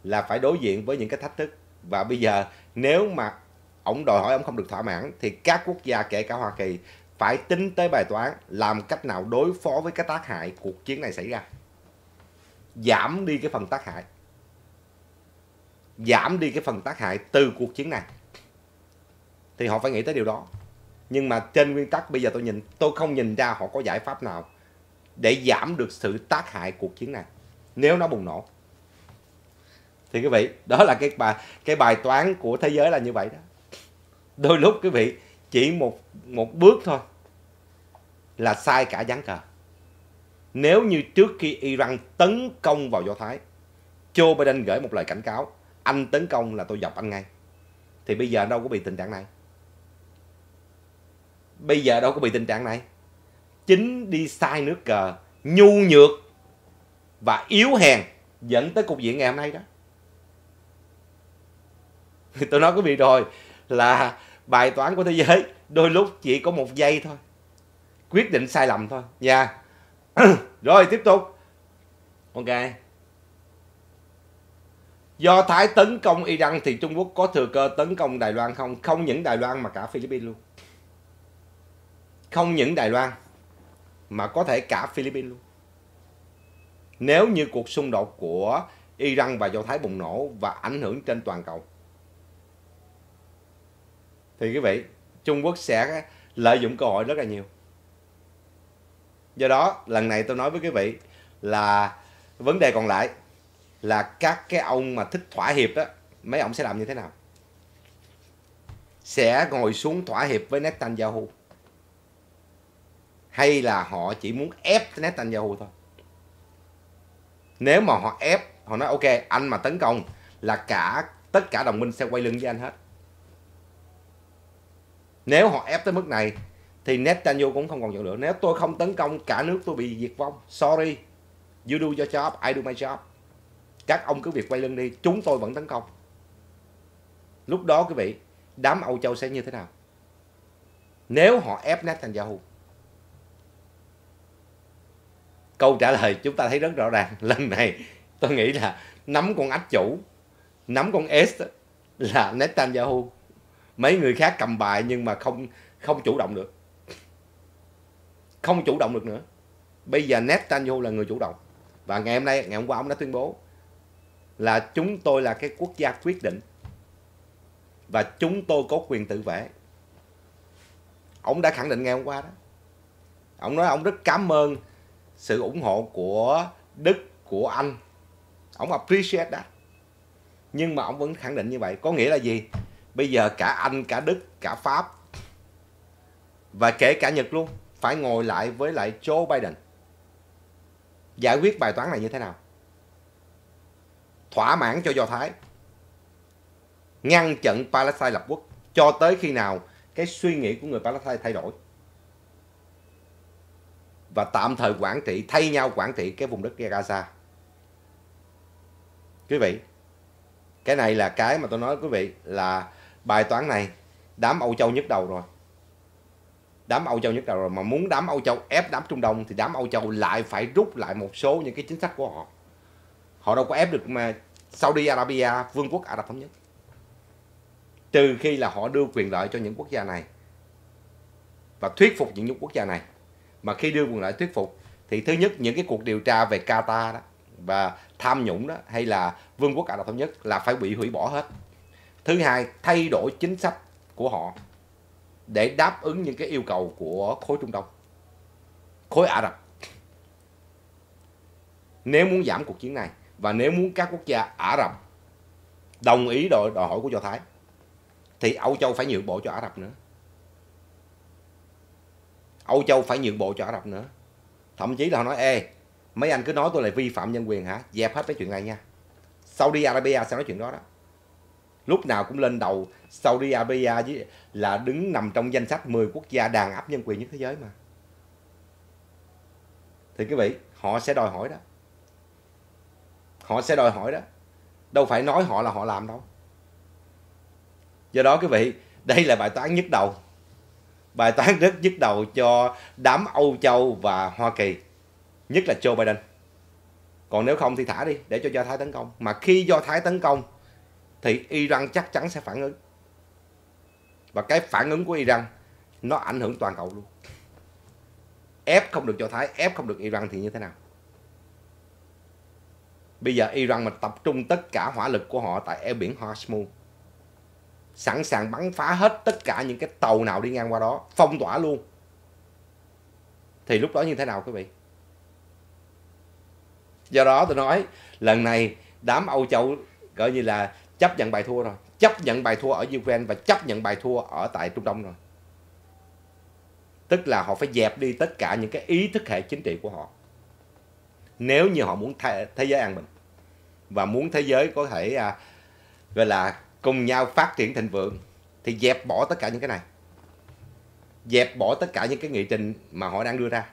là phải đối diện với những cái thách thức. Và bây giờ nếu mà ông đòi hỏi ông không được thỏa mãn thì các quốc gia kể cả Hoa Kỳ phải tính tới bài toán làm cách nào đối phó với cái tác hại cuộc chiến này xảy ra. Giảm đi cái phần tác hại. Giảm đi cái phần tác hại từ cuộc chiến này thì họ phải nghĩ tới điều đó nhưng mà trên nguyên tắc bây giờ tôi nhìn tôi không nhìn ra họ có giải pháp nào để giảm được sự tác hại cuộc chiến này nếu nó bùng nổ thì quý vị đó là cái bài cái bài toán của thế giới là như vậy đó đôi lúc quý vị chỉ một một bước thôi là sai cả dáng cờ nếu như trước khi Iran tấn công vào Do Thái Joe Biden gửi một lời cảnh cáo anh tấn công là tôi dọc anh ngay thì bây giờ đâu có bị tình trạng này bây giờ đâu có bị tình trạng này chính đi sai nước cờ nhu nhược và yếu hèn dẫn tới cục diện ngày hôm nay đó tôi nói quý vị rồi là bài toán của thế giới đôi lúc chỉ có một giây thôi quyết định sai lầm thôi nha rồi tiếp tục ok do thái tấn công iran thì trung quốc có thừa cơ tấn công đài loan không không những đài loan mà cả philippines luôn không những Đài Loan mà có thể cả Philippines luôn. Nếu như cuộc xung đột của Iran và Do Thái bùng nổ và ảnh hưởng trên toàn cầu. Thì quý vị, Trung Quốc sẽ lợi dụng cơ hội rất là nhiều. Do đó, lần này tôi nói với quý vị là vấn đề còn lại là các cái ông mà thích thỏa hiệp đó, mấy ông sẽ làm như thế nào? Sẽ ngồi xuống thỏa hiệp với Netanyahu hay là họ chỉ muốn ép Netanyahu thôi nếu mà họ ép họ nói ok anh mà tấn công là cả tất cả đồng minh sẽ quay lưng với anh hết nếu họ ép tới mức này thì Netanyahu cũng không còn chọn lựa. nếu tôi không tấn công cả nước tôi bị diệt vong sorry you do your job I do my job các ông cứ việc quay lưng đi chúng tôi vẫn tấn công lúc đó quý vị đám Âu Châu sẽ như thế nào nếu họ ép Netanyahu câu trả lời chúng ta thấy rất rõ ràng lần này tôi nghĩ là nắm con ách chủ nắm con s là netanyahu mấy người khác cầm bài nhưng mà không không chủ động được không chủ động được nữa bây giờ netanyahu là người chủ động và ngày hôm nay ngày hôm qua ông đã tuyên bố là chúng tôi là cái quốc gia quyết định và chúng tôi có quyền tự vệ ông đã khẳng định ngày hôm qua đó ông nói ông rất cảm ơn sự ủng hộ của Đức, của Anh. Ông appreciate that. Nhưng mà ông vẫn khẳng định như vậy. Có nghĩa là gì? Bây giờ cả Anh, cả Đức, cả Pháp và kể cả Nhật luôn phải ngồi lại với lại Joe Biden. Giải quyết bài toán này như thế nào? Thỏa mãn cho Do Thái. Ngăn chặn Palestine lập quốc cho tới khi nào cái suy nghĩ của người Palestine thay đổi và tạm thời quản trị thay nhau quản trị cái vùng đất Gaza. Quý vị, cái này là cái mà tôi nói quý vị là bài toán này đám Âu Châu nhức đầu rồi. Đám Âu Châu nhức đầu rồi mà muốn đám Âu Châu ép đám Trung Đông thì đám Âu Châu lại phải rút lại một số những cái chính sách của họ. Họ đâu có ép được mà Saudi Arabia, Vương quốc Ả Rập thống nhất. Trừ khi là họ đưa quyền lợi cho những quốc gia này và thuyết phục những quốc gia này mà khi đưa quần lại thuyết phục thì thứ nhất những cái cuộc điều tra về Qatar đó và tham nhũng đó hay là Vương quốc Ả Rập thống nhất là phải bị hủy bỏ hết. Thứ hai, thay đổi chính sách của họ để đáp ứng những cái yêu cầu của khối Trung Đông, khối Ả Rập. Nếu muốn giảm cuộc chiến này và nếu muốn các quốc gia Ả Rập đồng ý đòi, đòi hỏi của Do Thái thì Âu Châu phải nhượng bộ cho Ả Rập nữa. Âu Châu phải nhượng bộ cho Ả Rập nữa thậm chí là họ nói ê mấy anh cứ nói tôi là vi phạm nhân quyền hả dẹp hết cái chuyện này nha Saudi Arabia sẽ nói chuyện đó đó lúc nào cũng lên đầu Saudi Arabia với là đứng nằm trong danh sách 10 quốc gia đàn áp nhân quyền nhất thế giới mà thì quý vị họ sẽ đòi hỏi đó họ sẽ đòi hỏi đó đâu phải nói họ là họ làm đâu do đó quý vị đây là bài toán nhức đầu bài toán rất nhức đầu cho đám Âu Châu và Hoa Kỳ, nhất là Joe Biden. Còn nếu không thì thả đi để cho Do Thái tấn công. Mà khi Do Thái tấn công thì Iran chắc chắn sẽ phản ứng. Và cái phản ứng của Iran nó ảnh hưởng toàn cầu luôn. Ép không được Do Thái, ép không được Iran thì như thế nào? Bây giờ Iran mà tập trung tất cả hỏa lực của họ tại eo biển Hormuz sẵn sàng bắn phá hết tất cả những cái tàu nào đi ngang qua đó phong tỏa luôn thì lúc đó như thế nào quý vị do đó tôi nói lần này đám Âu Châu gọi như là chấp nhận bài thua rồi chấp nhận bài thua ở Ukraine và chấp nhận bài thua ở tại Trung Đông rồi tức là họ phải dẹp đi tất cả những cái ý thức hệ chính trị của họ nếu như họ muốn thế, giới an bình và muốn thế giới có thể à, gọi là cùng nhau phát triển thịnh vượng thì dẹp bỏ tất cả những cái này dẹp bỏ tất cả những cái nghị trình mà họ đang đưa ra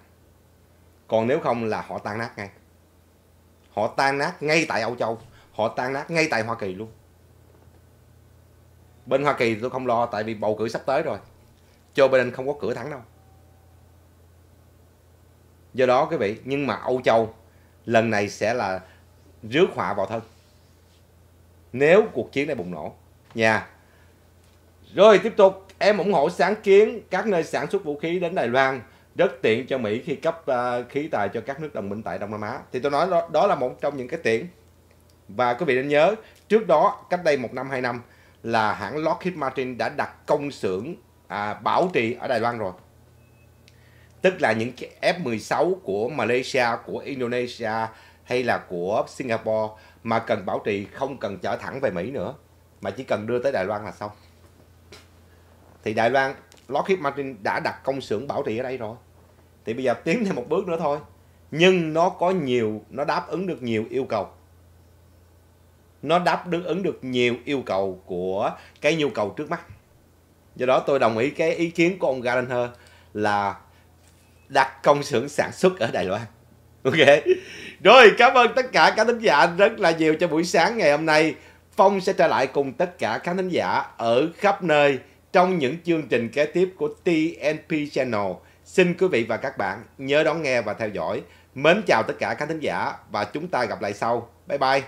còn nếu không là họ tan nát ngay họ tan nát ngay tại Âu Châu họ tan nát ngay tại Hoa Kỳ luôn bên Hoa Kỳ tôi không lo tại vì bầu cử sắp tới rồi Joe Biden không có cửa thắng đâu do đó quý vị nhưng mà Âu Châu lần này sẽ là rước họa vào thân nếu cuộc chiến này bùng nổ nhà. Dạ. Rồi tiếp tục, em ủng hộ sáng kiến các nơi sản xuất vũ khí đến Đài Loan rất tiện cho Mỹ khi cấp uh, khí tài cho các nước đồng minh tại Đông Nam Á. Thì tôi nói đó, đó là một trong những cái tiện. Và quý vị nên nhớ, trước đó cách đây một năm hai năm là hãng Lockheed Martin đã đặt công xưởng à, bảo trì ở Đài Loan rồi. Tức là những cái F-16 của Malaysia, của Indonesia hay là của Singapore mà cần bảo trì không cần chở thẳng về Mỹ nữa mà chỉ cần đưa tới Đài Loan là xong thì Đài Loan Lockheed Martin đã đặt công xưởng bảo trì ở đây rồi thì bây giờ tiến thêm một bước nữa thôi nhưng nó có nhiều nó đáp ứng được nhiều yêu cầu nó đáp ứng được nhiều yêu cầu của cái nhu cầu trước mắt do đó tôi đồng ý cái ý kiến của ông Gallagher là đặt công xưởng sản xuất ở Đài Loan ok rồi cảm ơn tất cả các thính giả rất là nhiều cho buổi sáng ngày hôm nay Phong sẽ trở lại cùng tất cả khán thính giả ở khắp nơi trong những chương trình kế tiếp của TNP Channel. Xin quý vị và các bạn nhớ đón nghe và theo dõi. Mến chào tất cả khán thính giả và chúng ta gặp lại sau. Bye bye!